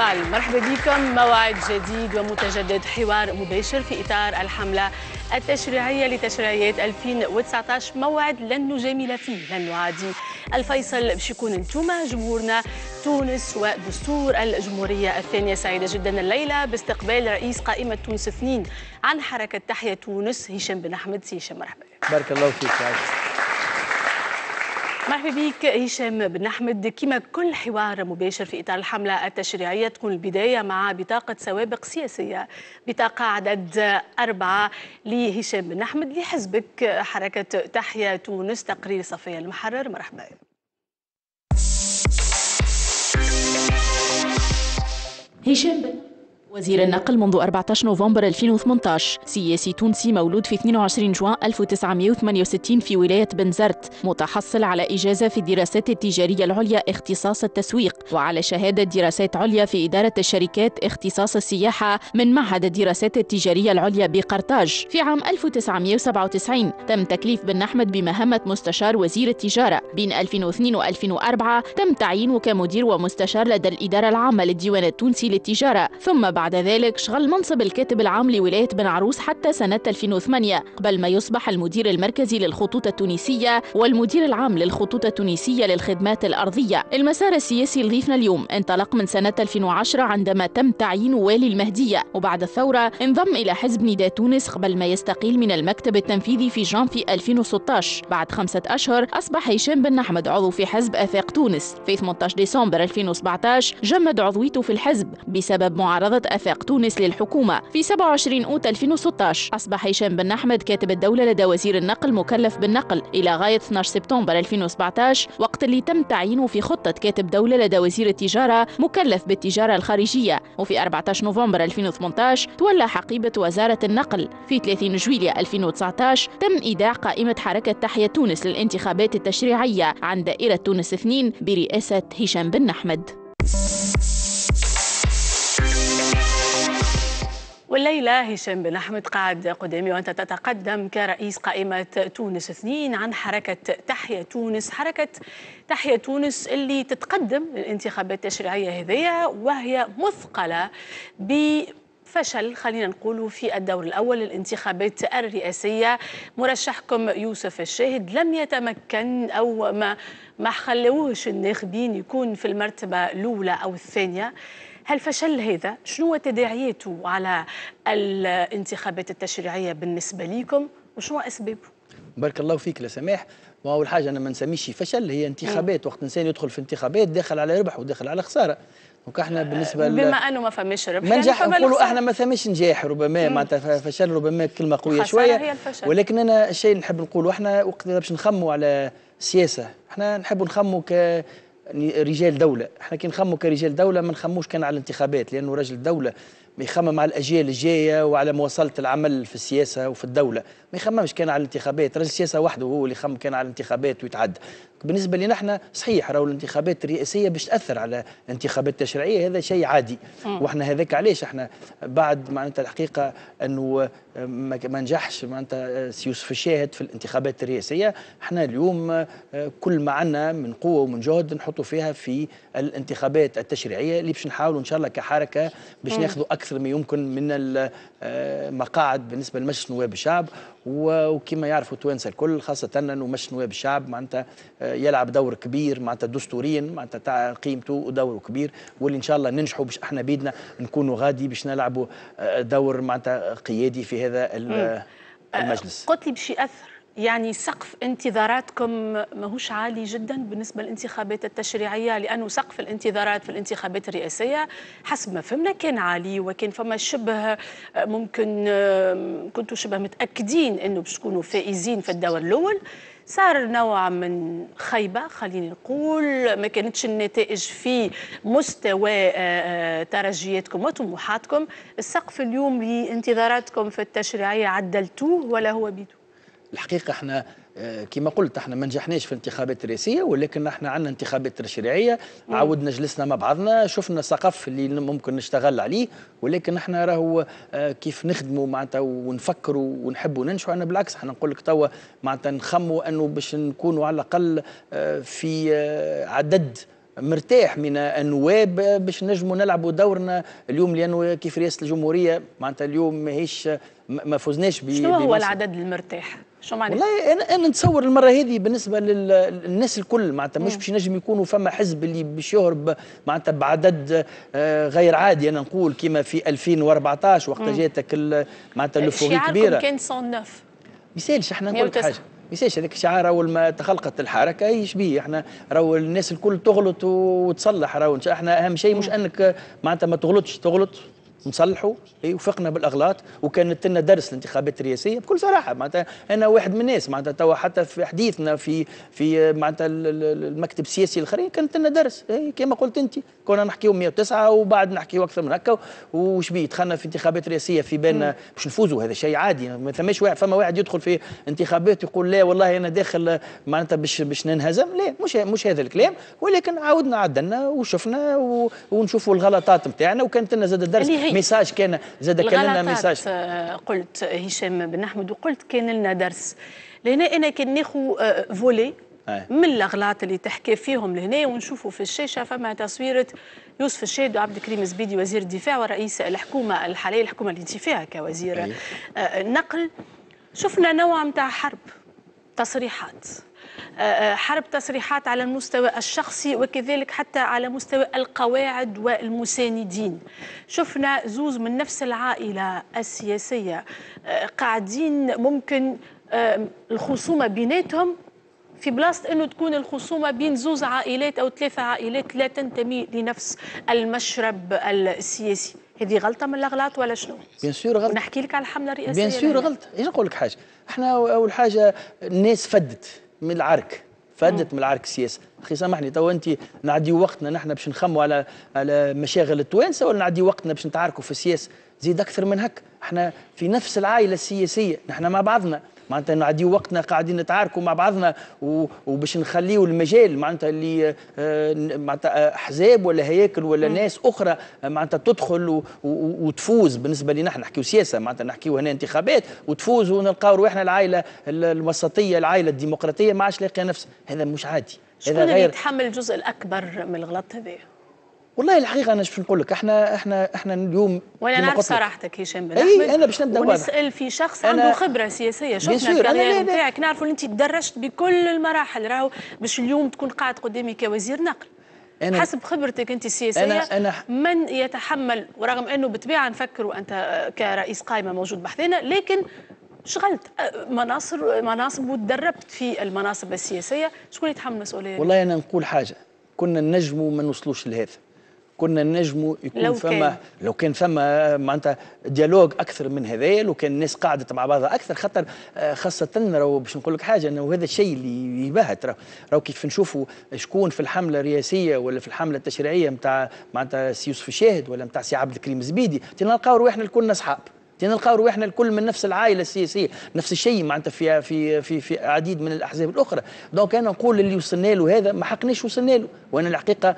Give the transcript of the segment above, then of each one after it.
جبال مرحبا بكم موعد جديد ومتجدد حوار مباشر في إطار الحملة التشريعية لتشريعات 2019 موعد لن نجامل فيه لن نعادي الفيصل باش يكون انتم جمهورنا تونس ودستور الجمهورية الثانية سعيدة جدا الليلة باستقبال رئيس قائمة تونس اثنين عن حركة تحيا تونس هشام بن أحمد هشام مرحبا بارك الله فيك مرحبا بك هشام بن احمد كما كل حوار مباشر في اطار الحمله التشريعيه تكون البدايه مع بطاقه سوابق سياسيه بطاقه عدد اربعه لهشام بن احمد لحزبك حركه تحيا تونس تقرير صفيه المحرر مرحبا هشام بن وزير النقل منذ 14 نوفمبر 2018 سياسي تونسي مولود في 22 جوان 1968 في ولاية بنزرت متحصل على إجازة في الدراسات التجارية العليا اختصاص التسويق وعلى شهادة دراسات عليا في إدارة الشركات اختصاص السياحة من معهد الدراسات التجارية العليا بقرطاج في عام 1997 تم تكليف بن أحمد بمهمة مستشار وزير التجارة بين 2002 و2004 تم تعيينه كمدير ومستشار لدى الإدارة العامة للديوان التونسي للتجارة ثم بعد بعد ذلك شغل منصب الكاتب العام لولاية بن عروس حتى سنة 2008 قبل ما يصبح المدير المركزي للخطوط التونسية والمدير العام للخطوط التونسية للخدمات الأرضية المسار السياسي لضيفنا اليوم انطلق من سنة 2010 عندما تم تعيين والي المهدية وبعد الثورة انضم إلى حزب نداء تونس قبل ما يستقيل من المكتب التنفيذي في جانفي 2016 بعد خمسة أشهر أصبح هشام بن أحمد عضو في حزب أفاق تونس في 18 ديسمبر 2017 جمد عضويته في الحزب بسبب معارضة أفاق تونس للحكومة في 27 أوت 2016 أصبح هشام بن أحمد كاتب الدولة لدى وزير النقل مكلف بالنقل إلى غاية 12 سبتمبر 2017 وقت اللي تم تعيينه في خطة كاتب دولة لدى وزير التجارة مكلف بالتجارة الخارجية وفي 14 نوفمبر 2018 تولى حقيبة وزارة النقل في 30 جويلية 2019 تم إيداع قائمة حركة تحيا تونس للانتخابات التشريعية عن دائرة تونس 2 برئاسة هشام بن أحمد والليلة هشام بن أحمد قاعد قدامي وأنت تتقدم كرئيس قائمة تونس اثنين عن حركة تحيا تونس حركة تحيا تونس اللي تتقدم للانتخابات التشريعية هذية وهي مثقلة ب فشل خلينا نقولوا في الدور الأول للانتخابات الرئاسية مرشحكم يوسف الشاهد لم يتمكن أو ما ما خلوهش الناخبين يكون في المرتبة الأولى أو الثانية هل فشل هذا شنو تداعياته على الانتخابات التشريعيه بالنسبه لكم وشنو اسبابه بارك الله فيك لسماح ما اول حاجه انا ما نسميش فشل هي انتخابات وقت الانسان يدخل في انتخابات داخل على ربح وداخل على خساره دونك احنا آه، بالنسبه بما انه ما فماش ربح ما نجح يعني نقولوا احنا ما فماش نجاح ربما معناتها فشل ربما كلمه قويه شويه هي الفشل. ولكن انا الشيء اللي نحب نقوله احنا وقت باش نخموا على السياسه احنا نحب نخموا ك يعني رجال دوله احنا كي نخمو كرجال دوله ما نخموش كان على الانتخابات لانه رجل دوله ما يخمم على الاجيال الجايه وعلى مواصله العمل في السياسه وفي الدوله ما يخممش كان على الانتخابات رجل السياسه وحده هو اللي يخمم كان على الانتخابات ويتعدى بالنسبه لنا احنا صحيح راهو الانتخابات الرئاسيه باش تاثر على الانتخابات التشريعيه هذا شيء عادي واحنا هذاك علاش احنا بعد معناتها الحقيقه انه ما نجحش معناتها سي يوسف الشاهد في الانتخابات الرئاسيه احنا اليوم كل ما عندنا من قوه ومن جهد نحطوا فيها في الانتخابات التشريعيه اللي باش نحاولوا ان شاء الله كحركه باش ناخذوا اكثر ما يمكن من المقاعد آه، بالنسبه لمجلس نواب الشعب وكما يعرفوا التوانسه الكل خاصه انه مش نواب الشعب معناتها آه، يلعب دور كبير معناتها دستوريا معناتها قيمته ودوره كبير واللي ان شاء الله ننجحوا باش احنا بيدنا نكونوا غادي باش نلعبوا آه، دور معناتها قيادي في هذا المجلس آه، قلت لي باش ياثر يعني سقف انتظاراتكم ماهوش عالي جدا بالنسبه للانتخابات التشريعيه لانه سقف الانتظارات في الانتخابات الرئاسيه حسب ما فهمنا كان عالي وكان فما شبه ممكن كنتوا شبه متاكدين انه باش تكونوا فائزين في الدور الاول صار نوع من خيبة خليني نقول ما كانتش النتائج في مستوى آه، آه، ترجياتكم وطموحاتكم السقف اليوم لانتظاراتكم في التشريعية عدلتوه ولا هو بيتو الحقيقه احنا آه، كما قلت احنا ما نجحناش في انتخابات الرئاسيه ولكن احنا عندنا انتخابات تشريعيه عاودنا جلسنا مع بعضنا شفنا سقف اللي ممكن نشتغل عليه ولكن احنا راهو آه، كيف نخدموا معناتها ونفكروا ونحبوا ننشوا انا بالعكس احنا نقول لك توا معناتها نخموا انه باش نكونوا على الاقل آه، في عدد مرتاح من النواب باش نجموا نلعبوا دورنا اليوم لانه كيف رئاسه الجمهوريه معناتها اليوم ماهيش ما ب شنو هو العدد المرتاح؟ شو معناها؟ والله انا انا نتصور المره هذه بالنسبه للناس الكل معناتها مش باش نجم يكونوا فما حزب اللي باش يهرب معناتها بعدد آه، غير عادي انا نقول كما في 2014 وقت جاتك معناتها لفوري كبيره كان 109 يسالش احنا نقول حاجه يسالش هذاك الشعار اول ما تخلقت الحركه ايش به احنا راهو الناس الكل تغلط وتصلح راهو احنا اهم شيء مش انك معناتها ما تغلطش تغلط نصلحوا وفقنا بالاغلاط وكانت لنا درس الانتخابات الرئاسيه بكل صراحه معناتها انا واحد من الناس معناتها توا حتى في حديثنا في في معناتها المكتب السياسي الاخرين كانت لنا درس كما قلت انت كنا نحكيو 109 وبعد نحكيو اكثر من هكا وش بيه دخلنا في انتخابات رئاسيه في بالنا باش نفوزوا هذا شيء عادي ما ثماش واحد فما واحد يدخل في انتخابات يقول لا والله انا داخل معناتها باش باش ننهزم لا مش مش هذا الكلام ولكن عاودنا عدلنا وشفنا ونشوفوا الغلطات نتاعنا وكانت لنا زاد درس ميساج كان زاد كان لنا ميساج آه، قلت هشام بن احمد وقلت كان لنا درس لهنا انا كان ناخو فولي آه، آه. من الاغلاط اللي تحكي فيهم لهنا ونشوفوا في الشاشه فما تصويره يوسف الشاد وعبد الكريم الزبيدي وزير الدفاع ورئيس الحكومه الحاليه الحكومه اللي انت فيها كوزير نقل شفنا نوع نتاع حرب تصريحات آه، آه، حرب تصريحات على المستوى الشخصي وكذلك حتى على مستوى القواعد والمساندين شفنا زوز من نفس العائلة السياسية آه، قاعدين ممكن الخصومة بيناتهم في بلاصة أنه تكون الخصومة بين زوز عائلات أو ثلاثة عائلات لا تنتمي لنفس المشرب السياسي هذه غلطه من الاغلاط ولا شنو؟ بيان سور غلط نحكي لك على الحمله الرئاسيه بيان سور غلط ايش نقول لك حاجه احنا اول حاجه الناس فدت من العرك فادت من العرك السياسه اخي سامحني تو انت نعدي وقتنا نحن باش نخموا على على مشاغل التوانسه ولا نعدي وقتنا باش نتعاركوا في السياسه زيد اكثر من هك احنا في نفس العائله السياسيه نحن مع بعضنا معناتها نعديو وقتنا قاعدين نتعاركوا مع بعضنا وباش نخليو المجال معناتها اللي آه، معناتها آه، احزاب ولا هياكل ولا ناس اخرى آه، معناتها تدخل وتفوز بالنسبه لنا احنا نحكيو سياسه معناتها نحكيو هنا انتخابات وتفوز ونلقاو روحنا العائله الوسطيه العائله الديمقراطيه ما عادش لاقيه نفسها هذا مش عادي هذا غير يتحمل الجزء الاكبر من الغلط هذا والله الحقيقه انا شنو نقول لك احنا احنا احنا اليوم وانا نعرف صراحتك هشام بن اي انا باش نبدا ونسال في شخص عنده خبره سياسيه شفنا الكارير نتاعك نعرفوا انت تدرجت بكل المراحل راهو باش اليوم تكون قاعد قدامي كوزير نقل أنا حسب خبرتك انت السياسيه أنا أنا من يتحمل ورغم انه بالطبيعه نفكروا انت كرئيس قائمه موجود بحثنا لكن شغلت أه، مناصب مناصب وتدربت في المناصب السياسيه شكون يتحمل المسؤوليه والله انا نقول حاجه كنا نجموا ما نوصلوش لهذا كنا نجموا يكون لو فما كان. لو كان فما آه، معناتها ديالوج اكثر من هذايا لو كان الناس قعدت مع بعضها اكثر خاطر آه، خاصه راهو باش نقول لك حاجه انه هذا الشيء اللي يبهت راهو كيف نشوفوا شكون في الحمله الرئاسيه ولا في الحمله التشريعيه نتاع معناتها سي يوسف الشاهد ولا نتاع سي عبد الكريم زبيدي تلقاو رواحنا الكلنا اصحاب نلقاو رواحنا الكل من نفس العائله السياسيه نفس الشيء معناتها في في في في عديد من الاحزاب الاخرى دونك انا نقول اللي وصلنا له هذا ما حقناش وصلنا له وانا الحقيقه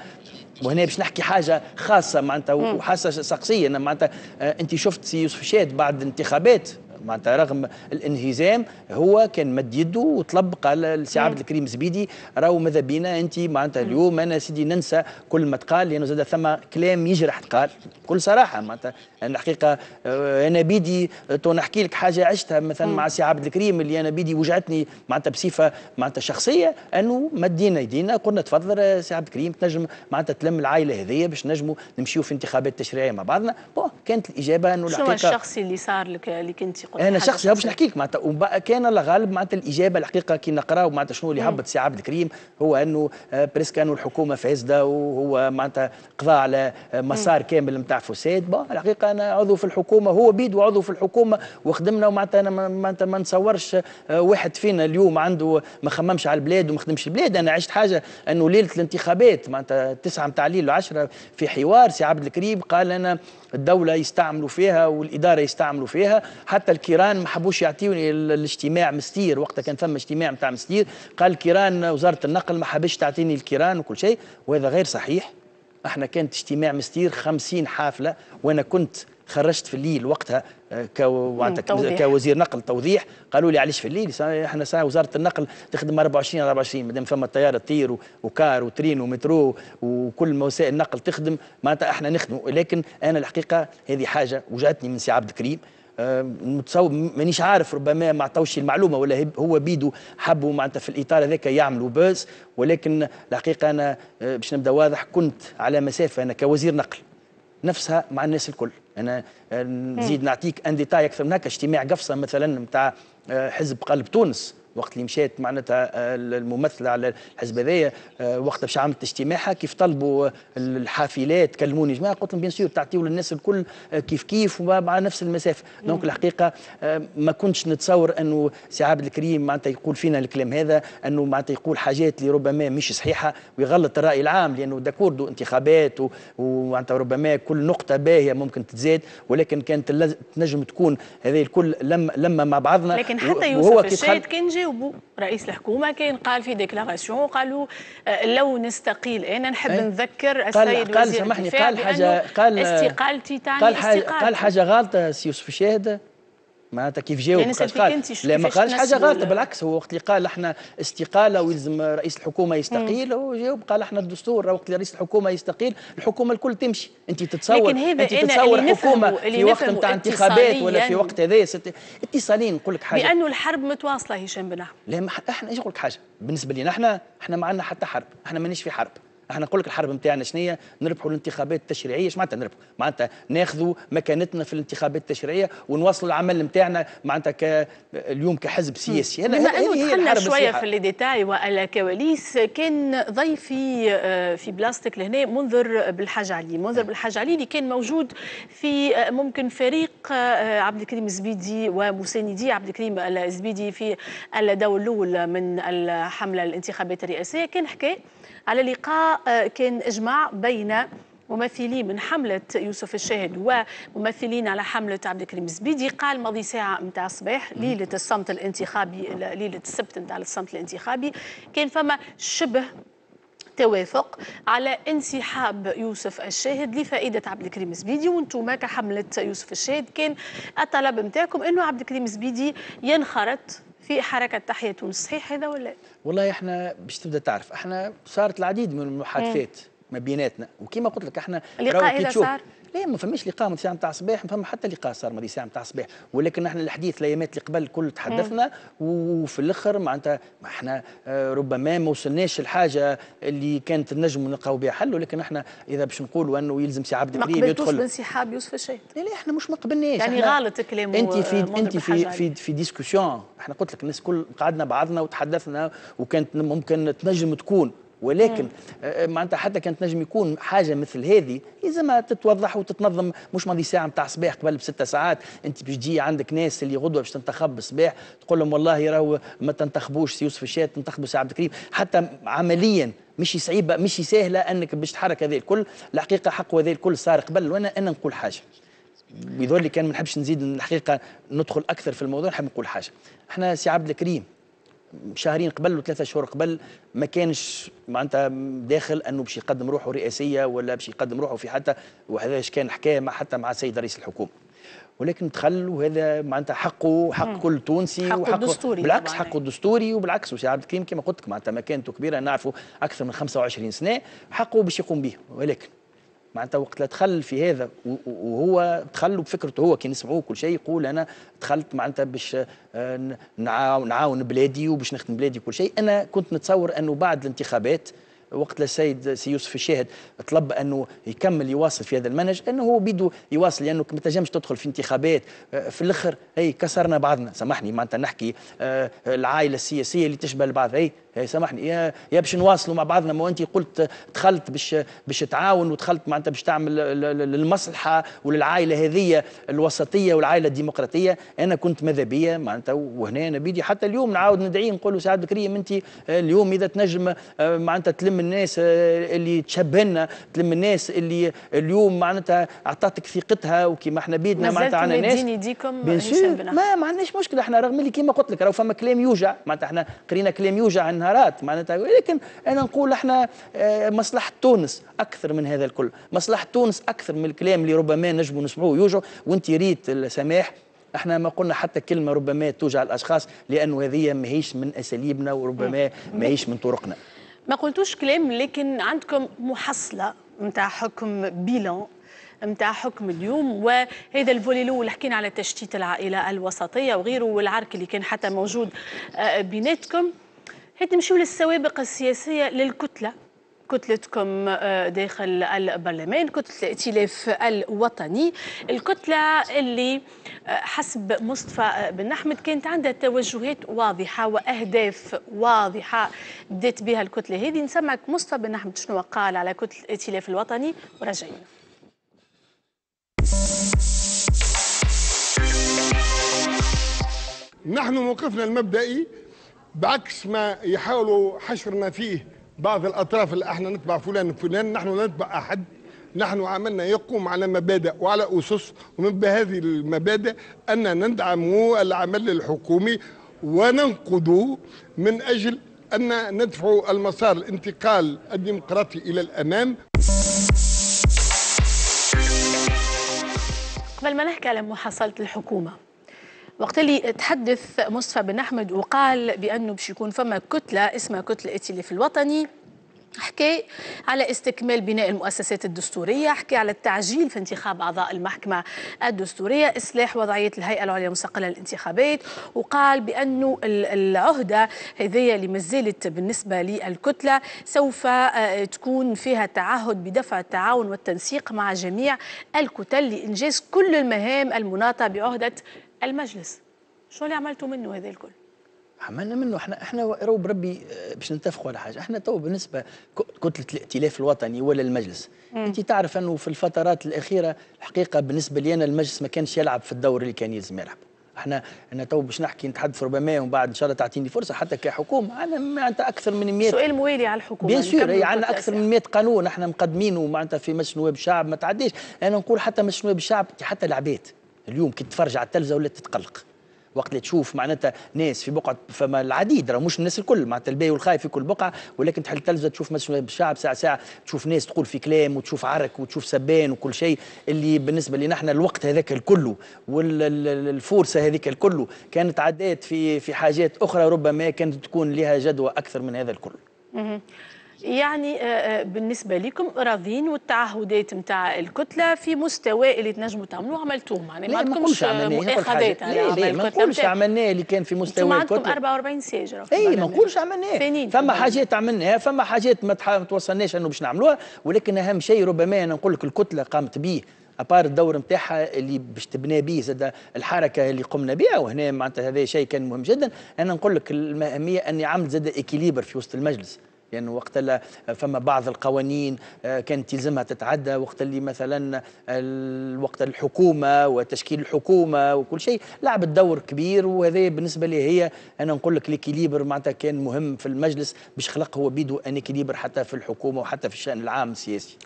وهنا باش نحكي حاجه خاصه معناتها وحاسه شخصيا معناتها آه، انت شفت سي يوسف شاد بعد انتخابات معناتها رغم الانهزام هو كان مد يده وطلب قال لسي عبد نعم. الكريم زبيدي راهو ماذا بينا انت معناتها اليوم انا سيدي ننسى كل ما تقال لانه زاد ثم كلام يجرح تقال بكل صراحه معناتها انا الحقيقه آه، انا بيدي تو نحكي لك حاجه عشتها مثلا نعم. مع سي عبد الكريم اللي انا بيدي وجعتني معناتها بصفه معناتها شخصيه انه مدينا يدينا قلنا تفضل سي عبد الكريم تنجم معناتها تلم العائله هذيا باش نجموا نمشيو في انتخابات تشريعيه مع بعضنا بون كانت الاجابه انه الحقيقه شنو الشخصي اللي صار لك اللي كنت انا شخصي باش نحكي لك معناتها كان الغالب معناتها الاجابه الحقيقه كي نقراو معناتها شنو اللي هبط سي عبد الكريم هو انه آه، بريسك انه الحكومه فاسده وهو معناتها قضى على آه، مسار كامل نتاع فساد بون الحقيقه انا عضو في الحكومه هو بيد عضو في الحكومه وخدمنا ومعناتها انا معناتها ما نتصورش آه، واحد فينا اليوم عنده ما خممش على البلاد وما خدمش البلاد انا عشت حاجه انه ليله الانتخابات معناتها تسعه نتاع الليل 10 في حوار سي عبد الكريم قال انا الدولة يستعملوا فيها والإدارة يستعملوا فيها حتى الكيران ما حبوش يعطيوني الاجتماع مستير وقتها كان ثم اجتماع نتاع مستير قال الكيران وزارة النقل ما حبش تعطيني الكيران وكل شيء وهذا غير صحيح احنا كانت اجتماع مستير خمسين حافلة وأنا كنت خرجت في الليل وقتها آه، كوزير نقل توضيح قالوا لي علاش في الليل احنا ساعه وزاره النقل تخدم 24 24 مادام فما طياره تطير وكار وترين ومترو وكل وسائل النقل تخدم معناتها احنا نخدموا لكن انا الحقيقه هذه حاجه وجاتني من سي عبد الكريم آه، متصور مانيش عارف ربما ما عطاوش المعلومه ولا هو بيدو حبوا معناتها في الاطار هذاك يعملوا باز ولكن الحقيقه انا آه، باش نبدا واضح كنت على مسافه انا كوزير نقل نفسها مع الناس الكل انا آه، نزيد نعطيك ان ديتاي اكثر من هكا اجتماع قفصه مثلا نتاع آه، حزب قلب تونس وقت اللي مشات معناتها آه، الممثله على الحزب هذايا آه، وقت باش عملت اجتماعها كيف طلبوا الحافلات كلموني جماعه قلت لهم بيان سور تعطيو للناس الكل آه، كيف كيف ومع نفس المسافه دونك الحقيقه ما كنتش نتصور انه سي عبد الكريم معناتها يقول فينا الكلام هذا انه معناتها يقول حاجات اللي ربما مش صحيحه ويغلط الراي العام لانه داكوردو انتخابات ومعناتها ربما كل نقطه باهيه ممكن تتزاد ولكن كانت تنجم تكون هذه الكل لما لما مع بعضنا لكن حتى يوسف الشاهد كان جاي جاوبوا رئيس الحكومه كاين قال في ديكلاراسيون قالوا آه، لو نستقيل انا نحب أي. نذكر السيد قال وزير قال سامحني قال حاجه قال استقالتي تعني قال حاجه, قال حاجة غلطه سي يوسف الشاهد معناتها كيف جاوب يعني قال لا ما قالش حاجه غلطه بالعكس هو وقت اللي قال احنا استقاله ويلزم رئيس الحكومه يستقيل هو جاوب قال احنا الدستور وقت اللي رئيس الحكومه يستقيل الحكومه الكل تمشي انت تتصور انت تتصور حكومه في وقت نتاع انتخابات ولا في وقت هذا اتصالين نقول لك حاجه لانه الحرب متواصله هشام بن احمد لا احنا ايش نقول لك حاجه بالنسبه لنا احنا احنا ما عندنا حتى حرب احنا مانيش في حرب احنا نقول لك الحرب نتاعنا شنية نربحوا الانتخابات التشريعيه اش معناتها نربحوا معناتها ناخذوا مكانتنا في الانتخابات التشريعيه ونواصلوا العمل نتاعنا معناتها ك... اليوم كحزب سياسي انا بما انه دخلنا شويه في لي ديتاي والكواليس كان ضيفي آه، في بلاستيك لهنا منذر بالحاج علي منذر بالحاج علي اللي كان موجود في آه، ممكن فريق آه، عبد الكريم الزبيدي ومساندي عبد الكريم الزبيدي في الدور الاول من الحمله الانتخابات الرئاسيه كان حكى على لقاء آه، كان إجماع بين ممثلي من حملة يوسف الشاهد وممثلين على حملة عبد الكريم الزبيدي قال ماضي ساعة متاع الصباح ليلة الصمت الانتخابي ليلة السبت متاع الصمت الانتخابي كان فما شبه توافق على انسحاب يوسف الشاهد لفائدة عبد الكريم زبيدي وانتم كحملة يوسف الشاهد كان الطلب متاعكم انه عبد الكريم زبيدي ينخرط في حركه تحية تونس صحيح هذا ولا والله احنا باش تبدا تعرف احنا صارت العديد من المحادثات ما بيناتنا وكما قلت لك احنا اللقاء اذا صار لا إيه، ما فماش لقاء من ساعه نتاع الصباح ما فما حتى لقاء صار من ساعه نتاع الصباح ولكن احنا الحديث الايامات اللي قبل الكل تحدثنا وفي الاخر معناتها احنا آه، ربما ما وصلناش الحاجه اللي كانت نجم نلقاو بها حل ولكن احنا اذا باش نقولوا انه يلزم سي عبد الكريم يدخل ما بانسحاب يوسف الشيخ لا لا احنا مش ما قبلناش يعني غلط كلامه انت في آه، انت في في, في ديسكسيون احنا قلت لك الناس كل قعدنا بعضنا وتحدثنا وكانت ممكن تنجم تكون ولكن معناتها حتى كان تنجم يكون حاجه مثل هذه لازمها تتوضح وتتنظم مش ماضي ساعه نتاع صباح قبل بستة ساعات انت باش تجي عندك ناس اللي غدوه باش تنتخب الصباح تقول لهم والله راهو ما تنتخبوش سي يوسف الشات تنتخبوا سي عبد الكريم حتى عمليا مش صعيبه مش سهله انك باش تحرك هذا الكل الحقيقه حق هذا الكل صار قبل وانا انا نقول حاجه يظهر لي كان ما نحبش نزيد الحقيقه ندخل اكثر في الموضوع نحب نقول حاجه احنا سي عبد الكريم شهرين قبل وثلاثة شهور قبل ما كانش معناتها داخل انه باش يقدم روحه رئاسيه ولا باش يقدم روحه في حتى وهذا كان حكايه مع حتى مع السيد رئيس الحكومه ولكن دخل وهذا معناتها حقه حق كل تونسي حقه وحقه الدستوري بالعكس حقه الدستوري وبالعكس وسي عبد الكريم كما قلت لك معناتها مكانته كبيره نعرفه اكثر من 25 سنه حقه باش يقوم به ولكن معناتها وقت لا تخل في هذا وهو تخلوا بفكرته هو كي نسمعوه كل شيء يقول انا دخلت معناتها باش آه، نعاون بلادي وباش نخدم بلادي كل شيء انا كنت نتصور انه بعد الانتخابات وقت السيد سي يوسف الشاهد طلب انه يكمل يواصل في هذا المنهج انه هو بيدو يواصل لانه ما تنجمش تدخل في انتخابات آه، في الاخر اي كسرنا بعضنا سامحني معناتها نحكي آه، العائله السياسيه اللي تشبه لبعض اي هي سامحني يا يا باش نواصلوا مع بعضنا ما انت قلت دخلت باش باش تعاون ودخلت معناتها باش تعمل للمصلحه وللعائله هذه الوسطيه والعائله الديمقراطيه انا كنت ماذا بيا معناتها وهنا انا بيدي حتى اليوم نعاود ندعيه نقول له سعد بكريم انت آه، اليوم اذا تنجم معناتها تلم الناس آه، اللي تشبهنا تلم الناس اللي اليوم معناتها اعطتك ثقتها وكيما احنا بيدنا معناتها على الناس ديكم ما ما عندناش مشكله احنا رغم اللي كيما قلت لك راهو فما كلام يوجع معناتها احنا قرينا كلام يوجع عن نهارات معناتها ولكن انا نقول احنا آه، مصلحه تونس اكثر من هذا الكل مصلحه تونس اكثر من الكلام اللي ربما نجموا نسمعوه يوجع وانت ريت السماح احنا ما قلنا حتى كلمه ربما توجع الاشخاص لانه هذه ماهيش من اساليبنا وربما نعم. ماهيش من طرقنا ما قلتوش كلام لكن عندكم محصله نتاع حكم بيلان نتاع حكم اليوم وهذا الفوليلو اللي حكينا على تشتيت العائله الوسطيه وغيره والعرك اللي كان حتى موجود آه، بيناتكم هات نمشيو للسوابق السياسيه للكتله كتلتكم آه، داخل البرلمان كتلة الائتلاف الوطني الكتلة اللي آه، حسب مصطفى آه، بن أحمد كانت عندها توجهات واضحة وأهداف واضحة بدات بها الكتلة هذه نسمعك مصطفى بن أحمد شنو قال على كتلة الائتلاف الوطني وراجعين نحن موقفنا المبدئي بعكس ما يحاولوا حشرنا فيه بعض الأطراف اللي احنا نتبع فلان فلان نحن لا نتبع أحد نحن عملنا يقوم على مبادئ وعلى أسس ومن بهذه المبادئ أن ندعم العمل الحكومي وننقد من أجل أن ندفع المسار الانتقال الديمقراطي إلى الأمام قبل ما نحكي على محاصلة الحكومة وقت اللي تحدث مصطفى بن احمد وقال بانه باش يكون فما كتله اسمها كتله ائتلاف الوطني حكي على استكمال بناء المؤسسات الدستورية حكي على التعجيل في انتخاب أعضاء المحكمة الدستورية إصلاح وضعية الهيئة العليا المستقلة للانتخابات وقال بأنه العهدة هذه اللي مازالت بالنسبة للكتلة سوف آه، تكون فيها تعهد بدفع التعاون والتنسيق مع جميع الكتل لإنجاز كل المهام المناطة بعهدة المجلس شو اللي عملتوا منه هذا الكل؟ عملنا منه احنا احنا رو بربي آه، باش نتفقوا على حاجه احنا تو بالنسبه كتله الائتلاف الوطني ولا المجلس مم. انت تعرف انه في الفترات الاخيره الحقيقه بالنسبه لي انا المجلس ما كانش يلعب في الدور اللي كان يلزم يلعب احنا انا تو باش نحكي نتحدث ربما ومن بعد ان شاء الله تعطيني فرصه حتى كحكومه عندنا معناتها اكثر من 100 سؤال موالي على الحكومه بيان سور يعني عندنا اكثر من 100 قانون احنا مقدمينه معناتها في مجلس نواب الشعب ما تعديش انا نقول حتى مجلس نواب الشعب حتى العباد اليوم كي تتفرج على التلفزه ولا تتقلق وقت اللي تشوف معناتها ناس في بقعه فما العديد راه مش الناس الكل معناتها الباهي والخايف في كل بقعه ولكن تحل التلفزه تشوف مسؤوليه الشعب ساعه ساعه تشوف ناس تقول في كلام وتشوف عرك وتشوف سبان وكل شيء اللي بالنسبه لنا احنا الوقت هذاك الكله والفرصه هذيك الكله كانت عدات في في حاجات اخرى ربما كانت تكون لها جدوى اكثر من هذا الكل. يعني آه، آه، بالنسبه لكم راضين والتعهدات نتاع الكتله في مستوى اللي تنجموا تعملوه عملتوه يعني معناها ما عندكمش مؤاخذات على يعني لا لا ما نقولش عملناه اللي كان في مستوى الكتله عندكم 44 ساجرة. اي ما نقولش عملناه فما حاجات عملناها فما حاجات ما توصلناش انه باش نعملوها ولكن اهم شيء ربما انا نقول لك الكتله قامت به ابار الدور نتاعها اللي باش تبنى به زاد الحركه اللي قمنا بها وهنا معناتها هذا شيء كان مهم جدا انا نقول لك الاهميه اني عملت زاد اكيليبر في وسط المجلس لأنه يعني وقت اللي فما بعض القوانين آه، كانت تلزمها تتعدى وقت اللي مثلا وقت الحكومة وتشكيل الحكومة وكل شيء لعبت دور كبير وهذا بالنسبة لي هي أنا نقول لك الإكيليبر معناتها كان مهم في المجلس باش خلق هو بيدو أن إكيليبر حتى في الحكومة وحتى في الشأن العام السياسي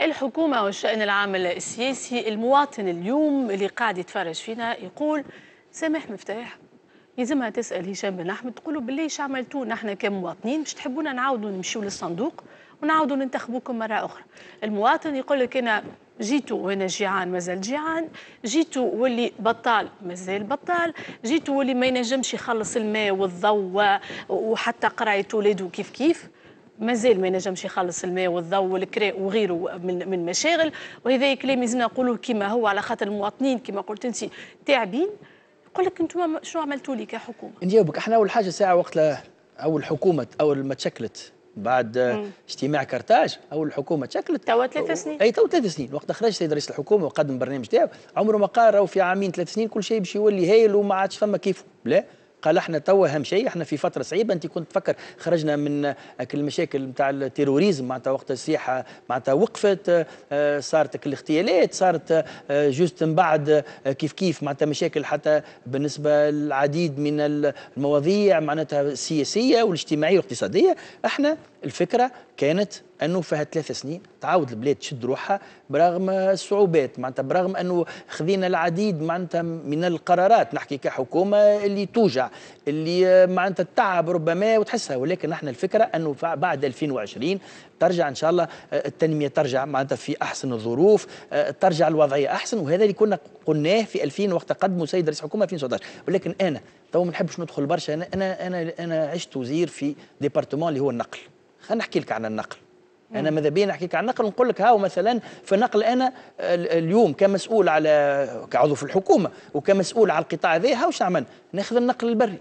الحكومة والشأن العام السياسي المواطن اليوم اللي قاعد يتفرج فينا يقول سامح مفتاح يلزمها تسال هشام بن احمد تقول له بالله ايش عملتوا نحن كمواطنين مش تحبونا نعاودوا نمشيو للصندوق ونعاودوا ننتخبوكم مره اخرى المواطن يقول لك انا جيتوا وانا جيعان مازال جيعان جيتوا واللي بطال مازال بطال جيتوا واللي ما ينجمش يخلص الماء والضوء وحتى قرايه ولادو كيف كيف مازال ما ينجمش يخلص الماء والضوء والكراء وغيره من من مشاغل وهذا كلام لازمنا نقولوه كما هو على خاطر المواطنين كما قلت انت تعبين قال لك انتم شنو عملتوا لي كحكومه؟ نجاوبك احنا اول حاجه ساعه وقت اول حكومه اول ما تشكلت بعد مم. اجتماع كرتاج اول الحكومه تشكلت توا ثلاث سنين اي توا ثلاث سنين وقت خرج سيد رئيس الحكومه وقدم برنامج تاعو عمره ما قال في عامين ثلاث سنين كل شيء باش يولي هايل وما عادش فما كيفه لا قال احنا تو اهم شيء احنا في فتره صعيبه انت كنت تفكر خرجنا من آه، المشاكل نتاع التيروريزم معناتها وقت السياحه معناتها وقفت آه، آه، صارت الاغتيالات صارت جوست من بعد كيف كيف معناتها مشاكل حتى بالنسبه للعديد من المواضيع معناتها السياسيه والاجتماعيه والاقتصاديه احنا الفكره كانت انه فيها ثلاث سنين تعاود البلاد تشد روحها برغم الصعوبات معناتها برغم انه خذينا العديد معناتها من القرارات نحكي كحكومه اللي توجع اللي معناتها تتعب ربما وتحسها ولكن احنا الفكره انه بعد 2020 ترجع ان شاء الله آه، التنميه ترجع معناتها في احسن الظروف آه، ترجع الوضعيه احسن وهذا اللي كنا قلناه في 2000 وقت قدموا سيد رئيس الحكومه 2019 ولكن انا تو ما نحبش ندخل برشا انا انا انا, أنا عشت وزير في ديبارتمون اللي هو النقل خلينا نحكي لك عن النقل انا ماذا بيا نحكيك عن نقل نقول لك هاو مثلا في نقل انا اليوم كمسؤول على كعضو في الحكومه وكمسؤول على القطاع هذا هاو نعمل ناخذ النقل البري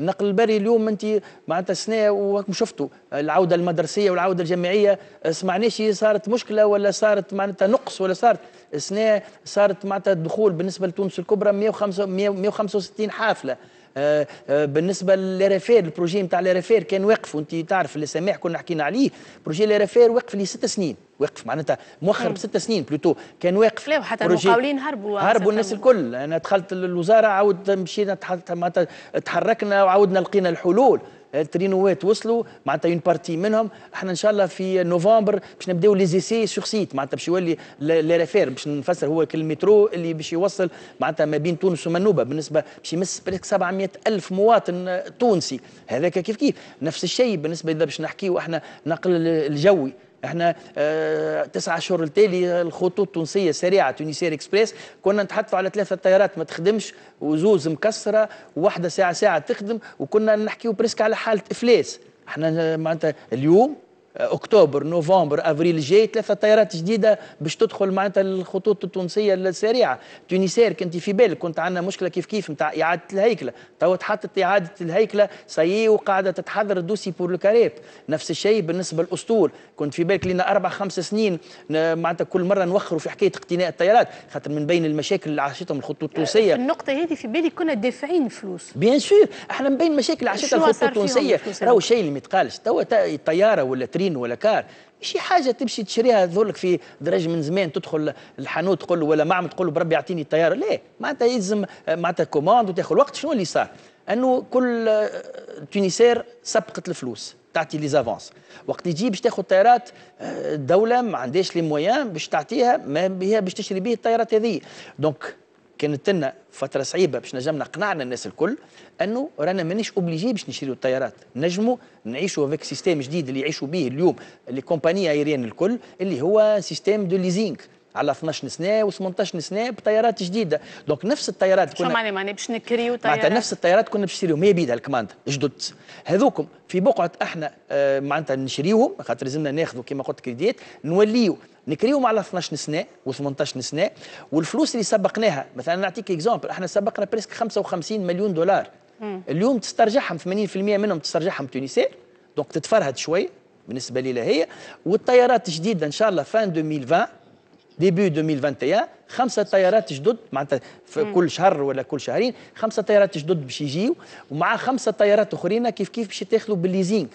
النقل البري اليوم انت معناتها السنه وراكم شفتوا العوده المدرسيه والعوده الجامعيه سمعناش صارت مشكله ولا صارت معناتها نقص ولا صارت السنه صارت معناتها الدخول بالنسبه لتونس الكبرى 165 حافله آه، آه، بالنسبه لرافير البروجي نتاع لرافير كان واقف وانت تعرف اللي سامح كنا حكينا عليه بروجي لرافير واقف لي ست سنين واقف معناتها مؤخر بست سنين بلوتو كان واقف لا وحتى المقاولين هربوا هربوا الناس الكل انا دخلت للوزاره عاود مشينا معناتها تحركنا وعاودنا لقينا الحلول الترينوات وصلوا معناتها اون بارتي منهم احنا ان شاء الله في نوفمبر باش نبداو لي زيسي سور سيت معناتها باش يولي لي ريفير باش نفسر هو كالمترو اللي باش يوصل معناتها ما بين تونس ومنوبه بالنسبه باش يمس بريك 700 الف مواطن تونسي هذاك كيف كيف نفس الشيء بالنسبه اذا باش نحكيو احنا نقل الجوي احنا آه، تسعة شهور التالي الخطوط التونسيه سريعه تونسير اكسبريس كنا نتحدثوا على ثلاثه طيارات ما تخدمش وزوز مكسره وواحده ساعه ساعه تخدم وكنا نحكيو بريسك على حاله افلاس احنا معناتها اليوم آه، اكتوبر نوفمبر افريل جاي ثلاثه طيارات جديده باش تدخل معناتها الخطوط التونسيه السريعه تونسير كنت في بالك كنت عندنا مشكله كيف كيف نتاع اعاده الهيكله تو تحطت اعاده الهيكله سي وقاعده تتحضر الدوسي بور الكاريب نفس الشيء بالنسبه للاسطول كنت في بالك لنا اربع خمس سنين معناتها كل مره نوخروا في حكايه اقتناء الطيارات خاطر من بين المشاكل اللي عاشتهم الخطوط التونسيه آه، النقطه هذه في بالي كنا دافعين فلوس بيان سور احنا من بين مشاكل عاشتها الخطوط التونسيه راهو شيء اللي ما يتقالش تو الطياره ولا تري كابين ولا كار ماشي حاجه تمشي تشريها ذولك في درج من زمان تدخل الحانوت تقول له ولا معمل تقول له بربي يعطيني الطياره لا معناتها يلزم معناتها كوموند وتاخذ وقت شنو اللي صار انه كل آه، تونسير سبقت الفلوس تعطي لي زافونس وقت اللي تجي باش تاخذ طيارات آه، الدوله ما عندهاش لي مويان باش تعطيها ما بها باش تشري به الطيارات هذه دونك كانت لنا فتره صعيبه باش نجمنا قنعنا الناس الكل انه رانا مانيش اوبليجي باش نشريو الطيارات نجمو نعيشوا هذاك سيستيم جديد اللي يعيشوا به اليوم لي كومباني ايريان الكل اللي هو سيستيم دو ليزينغ على 12 سنه و18 سنه بطيارات جديده دونك نفس الطيارات كنا شو معنى باش نكريو طيارات معناتها نفس الطيارات كنا باش نشريوهم هي بيدها الكماند جدد هذوكم في بقعه احنا آه، معناتها نشريوهم خاطر لازمنا ناخذوا كما قلت كريديت نوليو نكريوهم على 12 سنه و18 سنه والفلوس اللي سبقناها مثلا نعطيك اكزومبل احنا سبقنا بريسك 55 مليون دولار مم. اليوم تسترجعهم 80% منهم تسترجعهم تونسير دونك تتفرهد شويه بالنسبه لي هي والطيارات الجديده ان شاء الله فان 2020 ديبي 2021 خمسه طيارات جدد معناتها في مم. كل شهر ولا كل شهرين خمسه طيارات جدد باش يجيو ومع خمسه طيارات اخرين كيف كيف باش تاخذوا بالليزينغ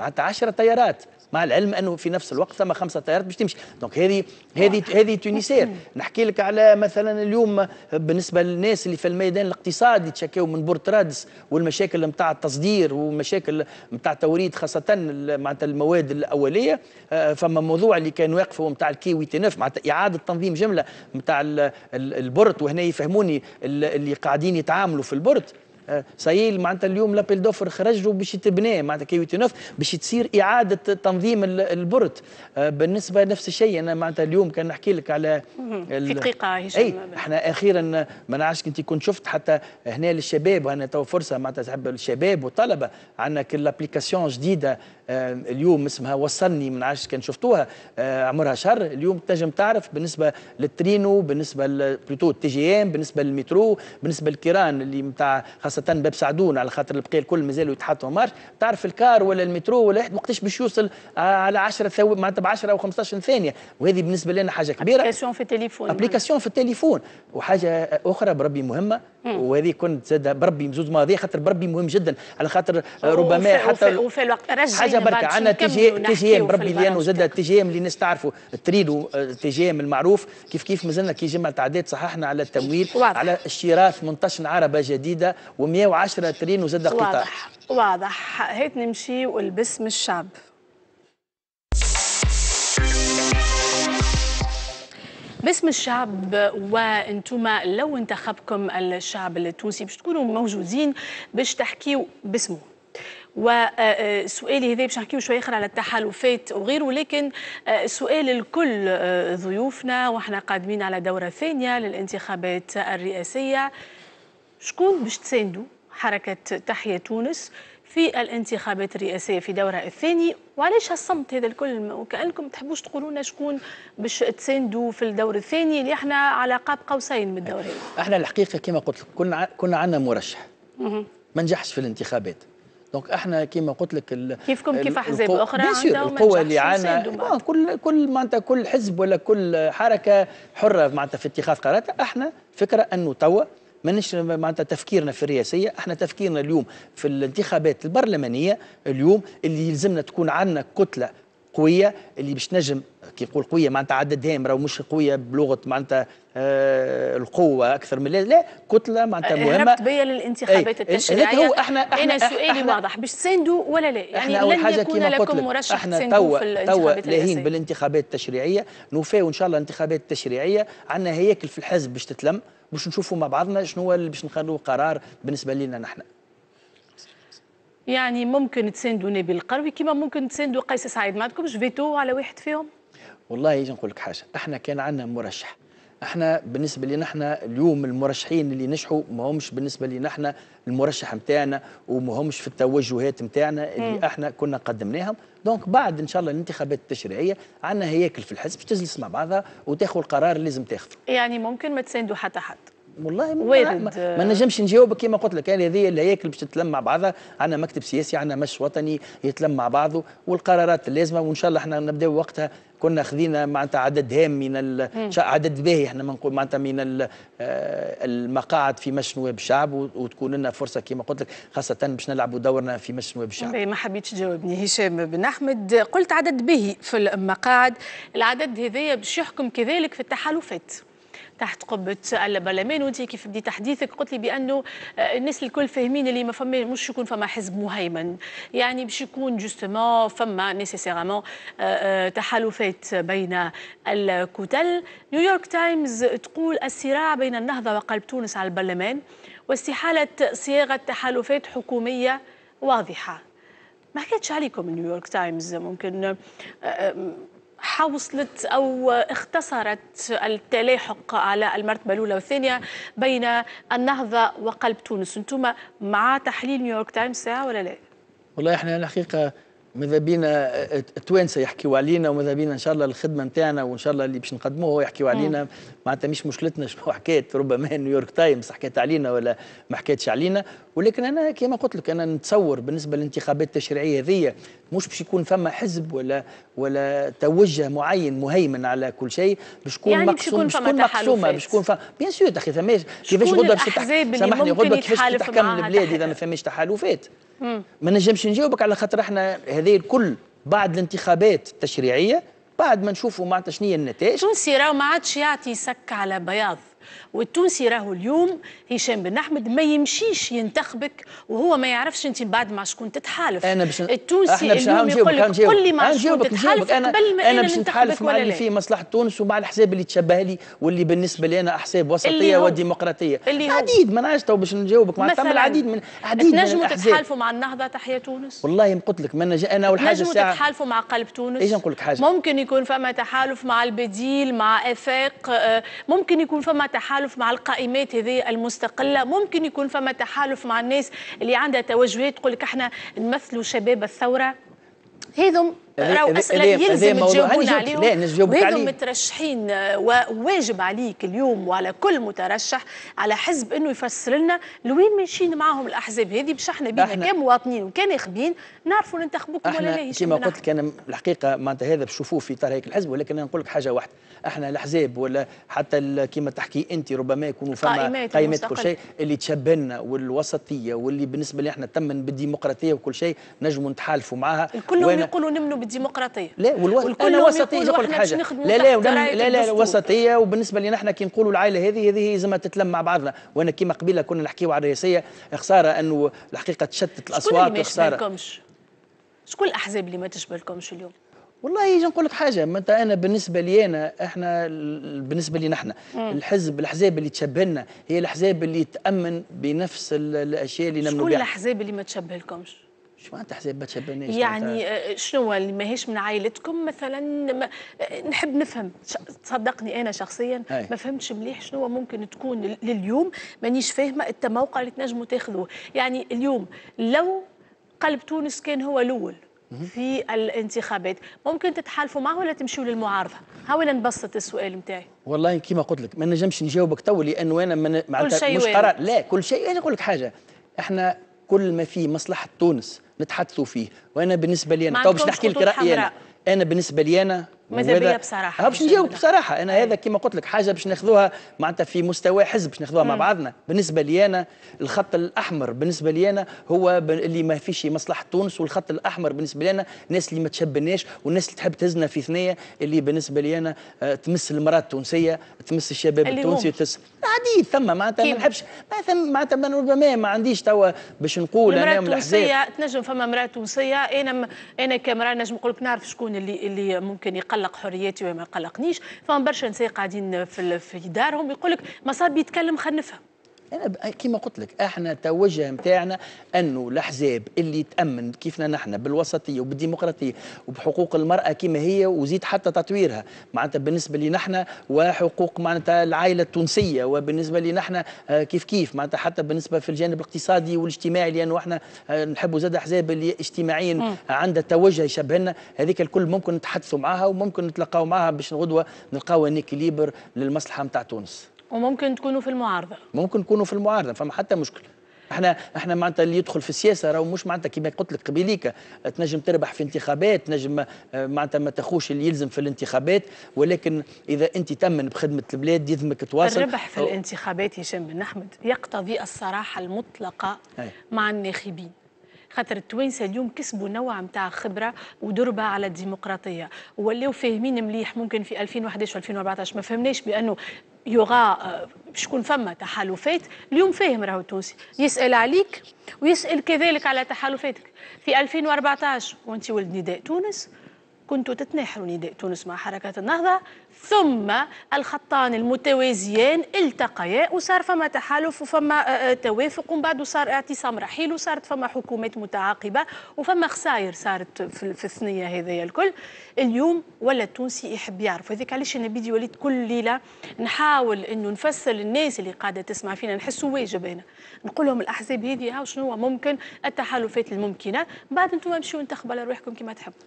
حتى 10 تيارات مع العلم انه في نفس الوقت ثم خمسه تيارات باش تمشي دونك هذه هذه هذه تونسير نحكي لك على مثلا اليوم بالنسبه للناس اللي في الميدان الاقتصادي تشكاو من بورترادس والمشاكل نتاع التصدير والمشاكل نتاع التوريد خاصه معناتها المواد الاوليه آه، فما موضوع اللي كان واقف هو نتاع الكيوي تنف معناتها اعاده تنظيم جمله نتاع البرت وهنا يفهموني اللي قاعدين يتعاملوا في البرت سايل معناتها اليوم لابيل دوفر خرج باش يتبناه معناتها كي نوف باش تصير اعاده تنظيم البرد آه، بالنسبه نفس الشيء انا معناتها اليوم كان نحكي لك على في دقيقه هشام اي احنا اخيرا ما نعرفش انت كنت شفت حتى هنا للشباب وهنا تو فرصه معناتها تحب الشباب والطلبه عندنا لابليكاسيون جديده آه، اليوم اسمها وصلني من عاش كان شفتوها آه، عمرها شهر اليوم تنجم تعرف بالنسبه للترينو بالنسبه بلوتو تي جي ام بالنسبه للمترو بالنسبه للكيران اللي نتاع خاصه خاصه باب سعدون على خاطر البقيه الكل مازالوا يتحطوا مارش تعرف الكار ولا المترو ولا واحد وقتاش باش يوصل آه، على 10 ثو... معناتها ب 10 او 15 ثانيه وهذه بالنسبه لنا حاجه كبيره ابليكاسيون في التليفون ابليكاسيون في التليفون وحاجه اخرى بربي مهمه وهذه كنت زاد بربي مزوز ماضي خاطر بربي مهم جدا على خاطر ربما حتى وفي الوقت حاجه برك عندنا تي جي ام بربي لانه زاد تي جي ام اللي الناس تعرفوا التريدو آه، تي جي ام المعروف كيف كيف مازلنا كي جمع تعداد صححنا على التمويل واضح. على الشراء 18 عربه جديده و110 ترين وزاد قطار واضح واضح هات نمشي والبسم الشعب باسم الشعب وانتم لو انتخبكم الشعب التونسي باش تكونوا موجودين باش تحكيوا باسمه آه، وسؤالي آه، هذا باش نحكيو شويه اخر على التحالفات وغيره لكن آه، سؤال الكل ضيوفنا واحنا قادمين على دوره ثانيه للانتخابات الرئاسيه شكون باش تساندوا حركه تحيا تونس في الانتخابات الرئاسية في دورها الثاني وعلاش هالصمت هذا الكل وكأنكم تحبوش تقولوا لنا شكون باش تساندوا في الدور الثاني اللي احنا على قاب قوسين من الدور احنا الحقيقة كما قلت لك كنا كنا عندنا مرشح ما نجحش في الانتخابات دونك احنا كما قلت لك كيفكم كيف احزاب اخرى عندها القوه اللي عندنا آه، كل كل معناتها كل حزب ولا كل حركه حره معناتها في اتخاذ قراراتها احنا فكره انه توا مانيش معناتها تفكيرنا في الرئاسيه احنا تفكيرنا اليوم في الانتخابات البرلمانيه اليوم اللي يلزمنا تكون عندنا كتله قويه اللي باش نجم كي نقول قويه معناتها عددهم راهو مش قويه بلغه معناتها آه القوه اكثر من لا كتله معناتها آه، مهمه هربت بيا للانتخابات إيه، التشريعيه هو احنا احنا انا سؤالي واضح باش تساندوا ولا لا؟ يعني احنا اول لن حاجه يكون لكم مرشح احنا توا توا لاهين بالانتخابات التشريعيه نوفاو ان شاء الله الانتخابات التشريعيه عندنا هياكل في الحزب باش تتلم باش نشوفوا مع بعضنا شنو هو اللي باش نخلوا قرار بالنسبه لنا نحن يعني ممكن تساندوا نبيل القروي كما ممكن تساندوا قيس سعيد ما عندكمش فيتو على واحد فيهم والله يجي نقول لك حاجه احنا كان عندنا مرشح احنا بالنسبه لنا احنا اليوم المرشحين اللي نجحوا ما همش بالنسبه لنا احنا المرشح نتاعنا وما همش في التوجهات نتاعنا اللي م. احنا كنا قدمناهم دونك بعد ان شاء الله الانتخابات التشريعيه عندنا هياكل في الحزب تجلس مع بعضها وتاخذ القرار اللي لازم تاخذه يعني ممكن ما تساندوا حتى حد والله ما, ما, ما نجمش نجاوبك كما قلت لك يعني هذه الهياكل باش تتلم مع بعضها عندنا مكتب سياسي عندنا مش وطني يتلم مع بعضه والقرارات اللازمه وان شاء الله احنا نبداو وقتها كنا خذينا معناتها عدد هام من ال... عدد باهي احنا ما نقول معناتها من ال... آه، المقاعد في مش نواب الشعب وتكون لنا فرصه كما قلت لك خاصه باش نلعبوا دورنا في مش نواب الشعب. إيه، ما حبيتش تجاوبني هشام بن احمد قلت عدد باهي في المقاعد العدد هذايا باش يحكم كذلك في التحالفات. تحت قبه البرلمان وانت كيف بدي تحديثك قلت لي بانه آه، الناس الكل فاهمين اللي ما فما مش يكون فما حزب مهيمن يعني باش يكون جوستومون فما نيسيسيرامون آه، آه، تحالفات بين الكتل نيويورك تايمز تقول الصراع بين النهضه وقلب تونس على البرلمان واستحاله صياغه تحالفات حكوميه واضحه ما حكيتش عليكم نيويورك تايمز ممكن حوصلت أو اختصرت التلاحق على المرتبة الأولى والثانية بين النهضة وقلب تونس أنتم مع تحليل نيويورك تايمز ساعة ولا لا؟ والله احنا الحقيقة ماذا بينا التوانسه يحكيوا علينا وماذا بينا ان شاء الله الخدمه نتاعنا وان شاء الله اللي باش نقدموه يحكيوا علينا معناتها مش مشكلتنا شنو حكيت ربما نيويورك تايمز حكيت علينا ولا ما حكيتش علينا ولكن انا كما قلت لك انا نتصور بالنسبه للانتخابات التشريعيه هذه مش باش يكون فما حزب ولا ولا توجه معين مهيمن على كل شيء باش تكون يعني مقسوم باش تكون مقسومه باش تكون فما بيان سور اخي فماش كيفاش غدوه باش سامحني غدوه كيفاش تحكم البلاد اذا ما فماش تحالفات ما نجمش نجاوبك على خاطر احنا هذايا الكل بعد الانتخابات التشريعيه بعد ما نشوفوا معناتها شنو هي النتائج تونسي راه ما عادش يعطي سك على بياض والتونسي راهو اليوم هشام بن احمد ما يمشيش ينتخبك وهو ما يعرفش انت بعد مع شكون تتحالف انا باش التونسي اليوم يقول لك قول لي مع شكون تتحالف انا قبل ما انا باش نتحالف مع اللي فيه مصلحه تونس ومع الحساب اللي تشبه لي واللي بالنسبه لي انا احساب وسطيه وديمقراطيه العديد ما نعرفش تو باش نجاوبك مع ثم العديد من عديد تنجموا تتحالفوا مع النهضه تحيا تونس والله ما قلت لك ما انا اول حاجه ساعه تتحالفوا مع قلب تونس ايش نقول لك حاجه ممكن يكون فما تحالف مع البديل مع افاق آه، ممكن يكون فما تحالف تحالف مع القائمات هذه المستقله ممكن يكون فما تحالف مع الناس اللي عندها توجهات تقول لك احنا نمثلوا شباب الثوره هذم راهو يلزم تجاوبون عليهم لا مترشحين وواجب عليك اليوم وعلى كل مترشح على حزب انه يفسر لنا لوين ماشيين معاهم الاحزاب هذه باش احنا بينا كمواطنين وكناخبين نعرفوا ننتخبوكم ولا لا كما قلت لك انا الحقيقه معناتها هذا بشوفوه في اطار هيك الحزب ولكن انا نقول لك حاجه واحده احنا الاحزاب ولا حتى كما تحكي انت ربما يكونوا فما قائمات كل شيء اللي تشبهنا والوسطيه واللي بالنسبه لنا احنا تمن بالديمقراطيه وكل شيء نجموا نتحالفوا معاها الكل يقولوا نمنوا الديمقراطيه لا والوسط والكل وسطيه نقول لك حاجه لا لا لا لا وسطيه وبالنسبه لنا احنا كي نقولوا العائله هذه هذه زعما تتلم مع بعضنا وانا كيما قبيله كنا نحكيو على الرئاسيه خساره انه الحقيقه تشتت الاصوات وخساره شكون الاحزاب اللي ما تشبهلكمش اليوم والله يجي نقول لك حاجه ما انا بالنسبه لي انا احنا بالنسبه لي نحن الحزب الاحزاب اللي تشبه لنا هي الاحزاب اللي تامن بنفس الاشياء اللي نمنوا بها شكون الاحزاب اللي ما تشبه لكمش شو معناتها حساب ما تشبهناش يعني آه، آه، شنو اللي ماهيش من عائلتكم مثلا ما آه، نحب نفهم صدقني انا شخصيا ما فهمتش مليح شنو ممكن تكون لليوم مانيش فاهمه التموقع اللي تنجموا تاخذوه يعني اليوم لو قلب تونس كان هو الاول في الانتخابات ممكن تتحالفوا معه ولا تمشوا للمعارضه هاولا نبسط السؤال نتاعي والله كيما قلت لك ما نجمش نجاوبك تو لانه انا معناتها مش قرار لا كل شيء انا نقول لك حاجه احنا كل ما فيه مصلحه تونس نتحدثوا فيه وانا بالنسبه لي انا تو باش نحكي لك رايي انا انا بالنسبه لي انا ماذا بيا بصراحه أه، باش نجاوب بصراحه انا هذا كما قلت لك حاجه باش ناخذوها معناتها في مستوى حزب باش ناخذوها مع بعضنا بالنسبه لي انا الخط الاحمر بالنسبه لي انا هو اللي ما فيش مصلحه تونس والخط الاحمر بالنسبه لي انا الناس اللي ما تشبناش والناس اللي تحب تهزنا في ثنيه اللي بالنسبه لي انا أه، تمس المراه التونسيه تمس الشباب التونسي تمس عادي ثم معناتها ما نحبش معناتها ربما ما عنديش توا باش نقول انا من الاحزاب تنجم فما امراه تونسيه انا انا كامراه نجم نقول لك نعرف شكون اللي اللي ممكن يقل قلق حريتي وما قلقنيش فهم برشا نساء قاعدين في دارهم يقول لك ما صار بيتكلم خلينا نفهم انا كما قلت لك احنا توجه نتاعنا انه الاحزاب اللي تامن كيفنا نحن بالوسطيه وبالديمقراطيه وبحقوق المراه كما هي وزيد حتى تطويرها معناتها بالنسبه لنا نحن وحقوق معناتها العائله التونسيه وبالنسبه لنا نحن آه، كيف كيف معناتها حتى بالنسبه في الجانب الاقتصادي والاجتماعي لانه احنا آه، نحبوا زاد احزاب اللي اجتماعيا عندها توجه يشبهنا هذيك الكل ممكن نتحدثوا معها وممكن نتلاقاو معها باش غدوه نلقاو ان للمصلحه نتاع تونس وممكن تكونوا في المعارضه ممكن تكونوا في المعارضه فما حتى مشكل احنا احنا معناتها اللي يدخل في السياسه راهو مش معناتها كيما قلت لك قبيليكا تنجم تربح في انتخابات تنجم معناتها ما تخوش اللي يلزم في الانتخابات ولكن اذا انت تمن بخدمه البلاد يذمك تواصل الربح في الانتخابات هشام بن احمد يقتضي الصراحه المطلقه هي. مع الناخبين خاطر التوانسه اليوم كسبوا نوع نتاع خبره ودربه على الديمقراطيه ولاو فاهمين مليح ممكن في 2011 و 2014 ما فهمناش بانه يغا آه، شكون فما تحالفات اليوم فاهم راهو التونسي يسال عليك ويسال كذلك على تحالفاتك في 2014 وانت ولد نداء تونس كنت تتناحر نداء تونس مع حركة النهضة ثم الخطان المتوازيان التقيا وصار فما تحالف وفما آه، آه، توافق ومن بعد صار اعتصام رحيل وصارت فما حكومات متعاقبة وفما خسائر صارت في الثنية هذايا الكل اليوم ولا التونسي يحب يعرف هذيك علاش أنا بيدي وليت كل ليلة نحاول أنه نفسر للناس اللي قاعدة تسمع فينا نحسوا واجب أنا نقول لهم الأحزاب هذه شنو ممكن التحالفات الممكنة بعد أنتم مشيوا انتخبوا على روحكم كما تحبوا